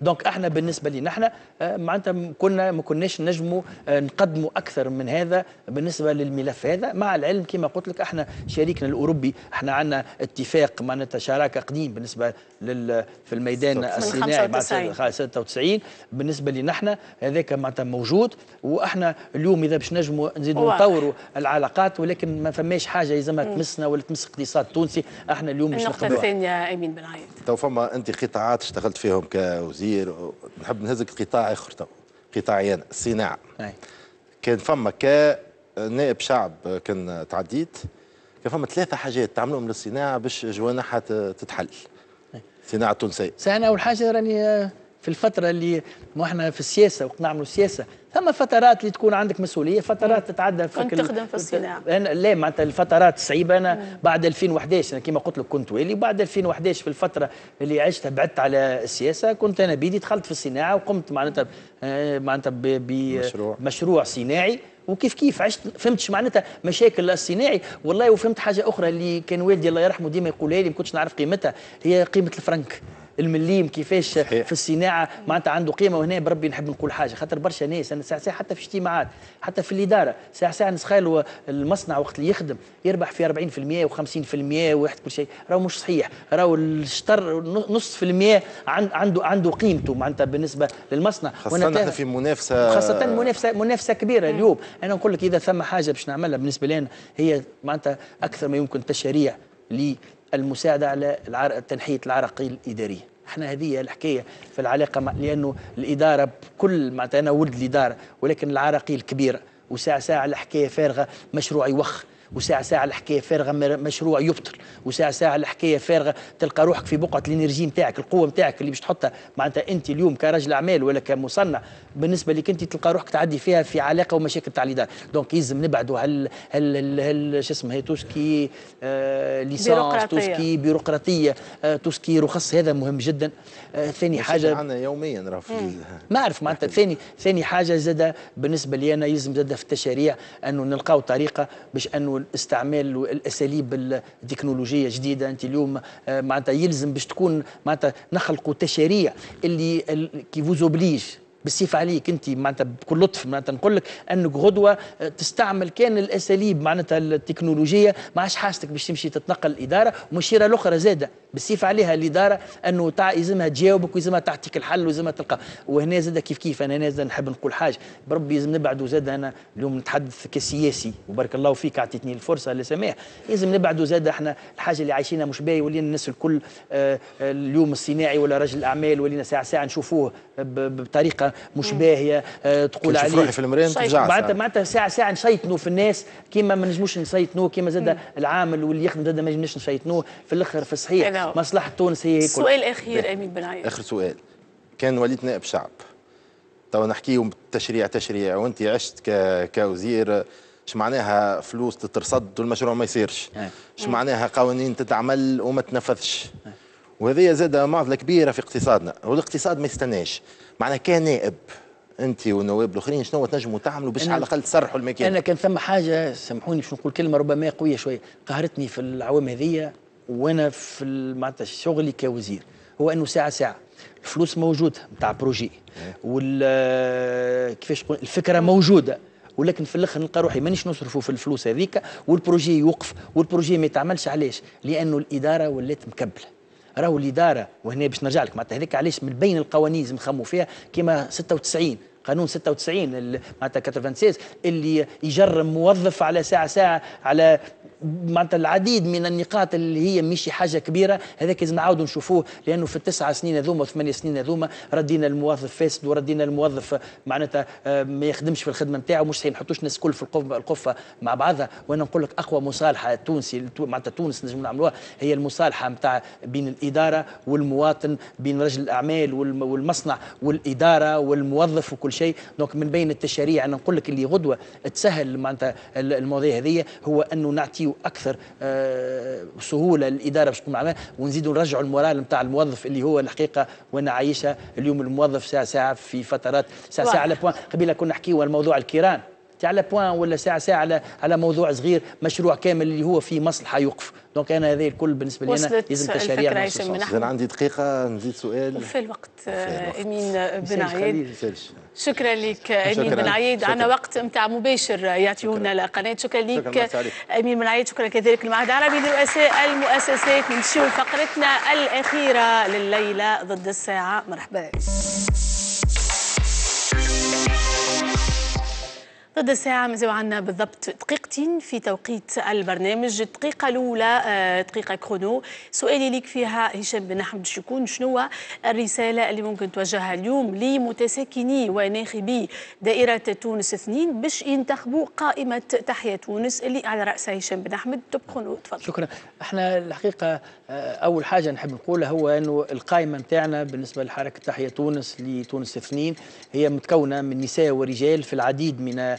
دونك احنا بالنسبه لنا احنا آه، معناتها كنا ما كناش نجموا آه، نقدموا اكثر من هذا بالنسبه للملف هذا مع العلم كما قلت لك احنا شريكنا الاوروبي احنا عندنا اتفاق معناتها شراكه قديم بالنسبه لل في الميدان الصناعي مع 96 بالنسبه لنا احنا هذاك معناتها موجود واحنا اليوم اذا باش نجموا نزيدوا نطوروا العلاقات ولكن ما فماش حاجه يلزمها تمسنا ولا تمس اقتصاد تونسي احنا اليوم مش نقدروا النقطه الثانيه امين بن عايد تو فما انت قطاعات اشتغلت فيهم كوزير كبير نحب نهزك قطاع اخر تو انا الصناعه كان فما ك نائب شعب كان تعديت كان فما ثلاثه حاجات تعملوهم للصناعه باش جوانحها تتحل الصناعه التونسيه. ساعة اول حاجه راني آه، في الفترة اللي ما احنا في السياسة وقت نعملوا السياسه ثم فترات اللي تكون عندك مسؤولية فترات تتعدى في كنت تخدم في الصناعة أنا لا معناتها الفترات صعيبه أنا مم. بعد 2011 أنا كما قلت لك كنت والي وبعد 2011 في الفترة اللي عشتها بعدت على السياسة كنت أنا بيدي دخلت في الصناعة وقمت معناتها آه، معناتها بمشروع صناعي وكيف كيف عشت فهمتش معناتها مشاكل الصناعي والله وفهمت حاجه اخرى اللي كان والدي الله يرحمه ديما يقولها لي ما كنتش نعرف قيمتها هي قيمه الفرنك المليم كيفاش صحيح. في الصناعه معناتها عنده قيمه وهنا بربي نحب نقول حاجه خاطر برشا ناس انا ساعه ساعه حتى في اجتماعات حتى في الاداره ساعه ساعه نسخايل المصنع وقت اللي يخدم يربح في 40% و50% وواحد كل شيء راهو مش صحيح راهو الشطر نص في المية عنده عنده قيمته معناتها بالنسبه للمصنع خاصه احنا في منافسه خاصه منافسه منافسه كبيره اليوم انا نقول لك اذا ثم حاجه باش نعملها بالنسبه لنا هي معناتها اكثر ما يمكن تشريع المساعدة على العرق تنحية العرق الإدارية احنا هذه الحكايه في العلاقه مع لانه الاداره بكل معناتها انا ولد الاداره ولكن العراقيل الكبير وساعه ساعه الحكايه فارغه مشروع يوخ وساعة ساعة الحكاية فارغة مشروع يبطل وساعة ساعة الحكاية فارغة تلقى روحك في بقعة الانرجي نتاعك القوة نتاعك اللي باش تحطها معناتها أنت اليوم كرجل أعمال ولا كمصنع بالنسبة لك أنت تلقى روحك تعدي فيها في علاقة ومشاكل تاع الإدارة دونك يلزم نبعدوا هل هل هل شو اسمه توسكي آه ليسانس توسكي بيروقراطية آه توسكي رخص هذا مهم جدا آه ثاني حاجة عندنا يوميا راه ما أعرف معناتها ثاني ثاني حاجة زاد بالنسبة لي أنا يلزم زاد في التشاريع أنه نلقاو طريقة باش أنه نحاول استعمال الاساليب التكنولوجيه جديده انت اليوم آه، معناتها يلزم باش تكون معناتها نخلقوا تشاريع اللي كي فوز بالسيف عليك انت معناتها بكل لطف معناتها نقول لك انك غدوه آه، تستعمل كان الاساليب معناتها التكنولوجيه ما عادش حاجتك باش تمشي تتنقل الاداره ومشيره الاخرى زاده بالسيف عليها الاداره انه تاع يلزمها تجاوبك ويلزمها تعطيك الحل ويلزمها تلقى وهنا زاده كيف كيف انا هنا زاده نحب نقول حاجه بربي لازم نبعدوا زاده انا اليوم نتحدث كسياسي وبارك الله فيك اعطيتني الفرصه اللي سماح لازم نبعدوا زاده احنا الحاجه اللي عايشينها مش باهي ولينا الناس الكل آه، آه، اليوم الصناعي ولا رجل الاعمال ولينا ساعه ساعه نشوفوه بطريقه مش باهيه آه، تقول عليه روحي في المرايه معناتها معناتها ساعه ساعه نشيطنوا في الناس كيما ما نجموش نشيطنوه كيما زاد العامل واللي يخدم زاد ما نجموش نشيطنوه في الاخر في الصحيح مصلحه تونس هي كل سؤال اخير امين بن عياش اخر سؤال كان وليت نائب شعب تو نحكيهم تشريع تشريع وانت عشت كوزير اش معناها فلوس تترصد والمشروع ما يصيرش آه. اش معناها قوانين تتعمل وما تنفذش آه. وهذه زاد معضله كبيره في اقتصادنا والاقتصاد ما يستناش معناها كان نائب انت والنواب الاخرين شنو تنجموا تعملوا باش على الاقل تصرحوا المكان انا كان ثم حاجه سامحوني باش نقول كلمه ربما قويه شويه قهرتني في العوام هذيا وانا في معناتها شغلي كوزير هو انه ساعه ساعه الفلوس موجوده نتاع بروجي إيه. وال كيفاش الفكره موجوده ولكن في الاخر نلقى روحي مانيش نصرفوا في الفلوس هذيك والبروجي يوقف والبروجي ما يتعملش علاش لانه الاداره ولات مكبله راهو الاداره وهنا باش نرجع لك معناتها هذيك علاش من بين القوانين لازم نخموا فيها كيما 96 قانون 96 معناتها 96 اللي يجرم موظف على ساعه ساعه على معناتها العديد من النقاط اللي هي ماشي حاجه كبيره هذاك لازم نعاودوا نشوفوه لانه في التسع سنين هذوما والثمانيه سنين هذوما ردينا الموظف فاسد وردينا الموظف معناتها آه، ما يخدمش في الخدمه نتاعو مش صحيح ما نحطوش الناس الكل في القفه مع بعضها وانا نقول لك اقوى مصالحه تونسي معناتها تونس نجم نعملوها هي المصالحه نتاع بين الاداره والمواطن بين رجل الاعمال والمصنع والاداره والموظف وكل شيء دونك من بين التشاريع انا نقول لك اللي غدوه تسهل معناتها المواضيع هذه هو انه نعطي نخليه اكثر آه، سهوله للاداره باش تكون عمل ونزيدوا نرجعوا المورال نتاع الموظف اللي هو الحقيقه وانا عايشها اليوم الموظف ساعه ساعه في فترات ساعه ساعه على بوان قبيله كنا نحكيو الموضوع الكيران على بوان ولا ساعه ساعه على على موضوع صغير مشروع كامل اللي هو فيه مصلحه يوقف دونك انا هذا الكل بالنسبه لي انا لازم تشريع اذا عندي دقيقه نزيد سؤال في الوقت آه، امين آه، بن عياد شكرا لك امين بن عيد عندنا وقت نتاع مباشر يعطيونا القناه شكرا لك امين بن عيد شكرا كذلك المعهد العربي لرؤساء المؤسسات نمشيو لفقرتنا الاخيره لليله ضد الساعه مرحبا غدا الساعة مزيو عنا بالضبط دقيقتين في توقيت البرنامج الدقيقة الأولى آه، دقيقة كرونو سؤالي ليك فيها هشام بن أحمد شكون شنو الرسالة اللي ممكن توجهها اليوم لمتساكني وناخبي دائرة تونس اثنين باش ينتخبوا قائمة تحية تونس اللي على رأسها هشام بن أحمد توب كرونو تفضل شكرا احنا الحقيقة آه، أول حاجة نحب نقولها هو أنه القائمة نتاعنا بالنسبة لحركة تحية تونس لتونس اثنين هي متكونة من نساء ورجال في العديد من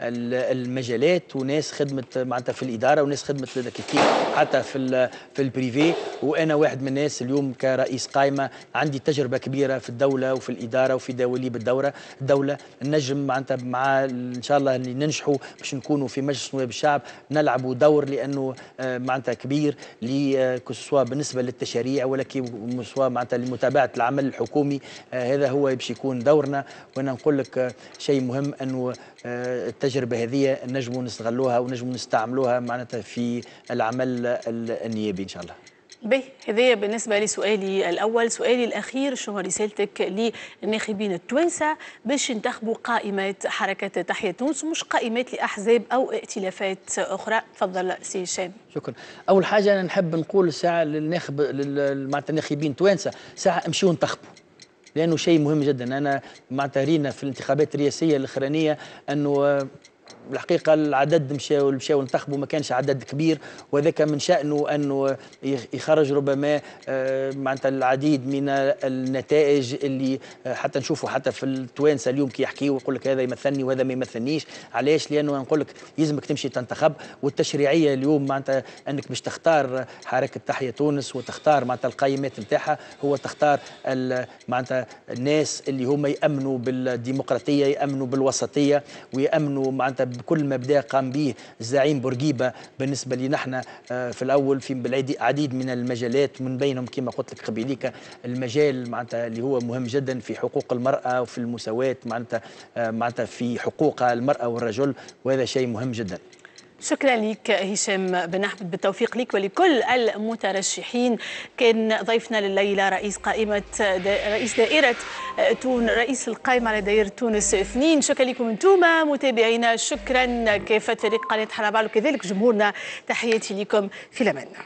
المجالات وناس خدمت معناتها في الاداره وناس خدمت كثير حتى في في البريفي وانا واحد من الناس اليوم كرئيس قائمه عندي تجربه كبيره في الدوله وفي الاداره وفي دواليب الدوره الدوله نجم معناتها مع ان شاء الله اللي ننجحوا باش نكونوا في مجلس نواب الشعب نلعبوا دور لانه آه، معناتها كبير لي آه، سواء بالنسبه للتشاريع ولا كي معناتها لمتابعه العمل الحكومي آه، هذا هو باش يكون دورنا وانا نقول لك شيء مهم انه التجربه هذه نجموا نستغلوها ونجموا نستعملوها معناتها في العمل النيابي ان شاء الله به هذايا بالنسبة لسؤالي الأول سؤالي الأخير شنو رسالتك للناخبين التوانسة باش ينتخبوا قائمات حركة تحية تونس مش قائمات لأحزاب أو ائتلافات أخرى تفضل سي هشام شكرا أول حاجة أنا نحب نقول ساعة للناخب معناتها الناخبين التوانسة ساعة امشيوا انتخبوا لانه شيء مهم جدا انا مع تهرينا في الانتخابات الرئاسيه الاخرانيه انه الحقيقه العدد مشاو مشاو انتخبوا ما كانش عدد كبير وذاك من شانه انه يخرج ربما آه، معناتها العديد من النتائج اللي آه، حتى نشوفوا حتى في التوانسه اليوم كي يحكيوا ويقول لك هذا يمثلني وهذا ما يمثلنيش علاش لانه نقول لك يلزمك تمشي تنتخب والتشريعيه اليوم معناتها انك باش تختار حركه تحيه تونس وتختار معناتها القائمات نتاعها هو تختار معناتها الناس اللي هما يامنوا بالديمقراطيه يامنوا بالوسطيه ويامنوا معناتها بكل بدا قام به الزعيم بورقيبه بالنسبه لنا احنا آه، في الاول في العديد من المجالات من بينهم كما قلت لك قبيليك المجال معناتها اللي هو مهم جدا في حقوق المراه وفي المساواه معناتها آه، معناتها في حقوق المراه والرجل وهذا شيء مهم جدا شكرا لك هشام بن احمد بالتوفيق لك ولكل المترشحين كان ضيفنا لليله رئيس قائمه دا رئيس دائره تون رئيس القائمه على دائره تونس اثنين شكرا لكم انتم متابعينا شكرا كافه فريق قناه حرابال وكذلك جمهورنا تحياتي لكم في الامان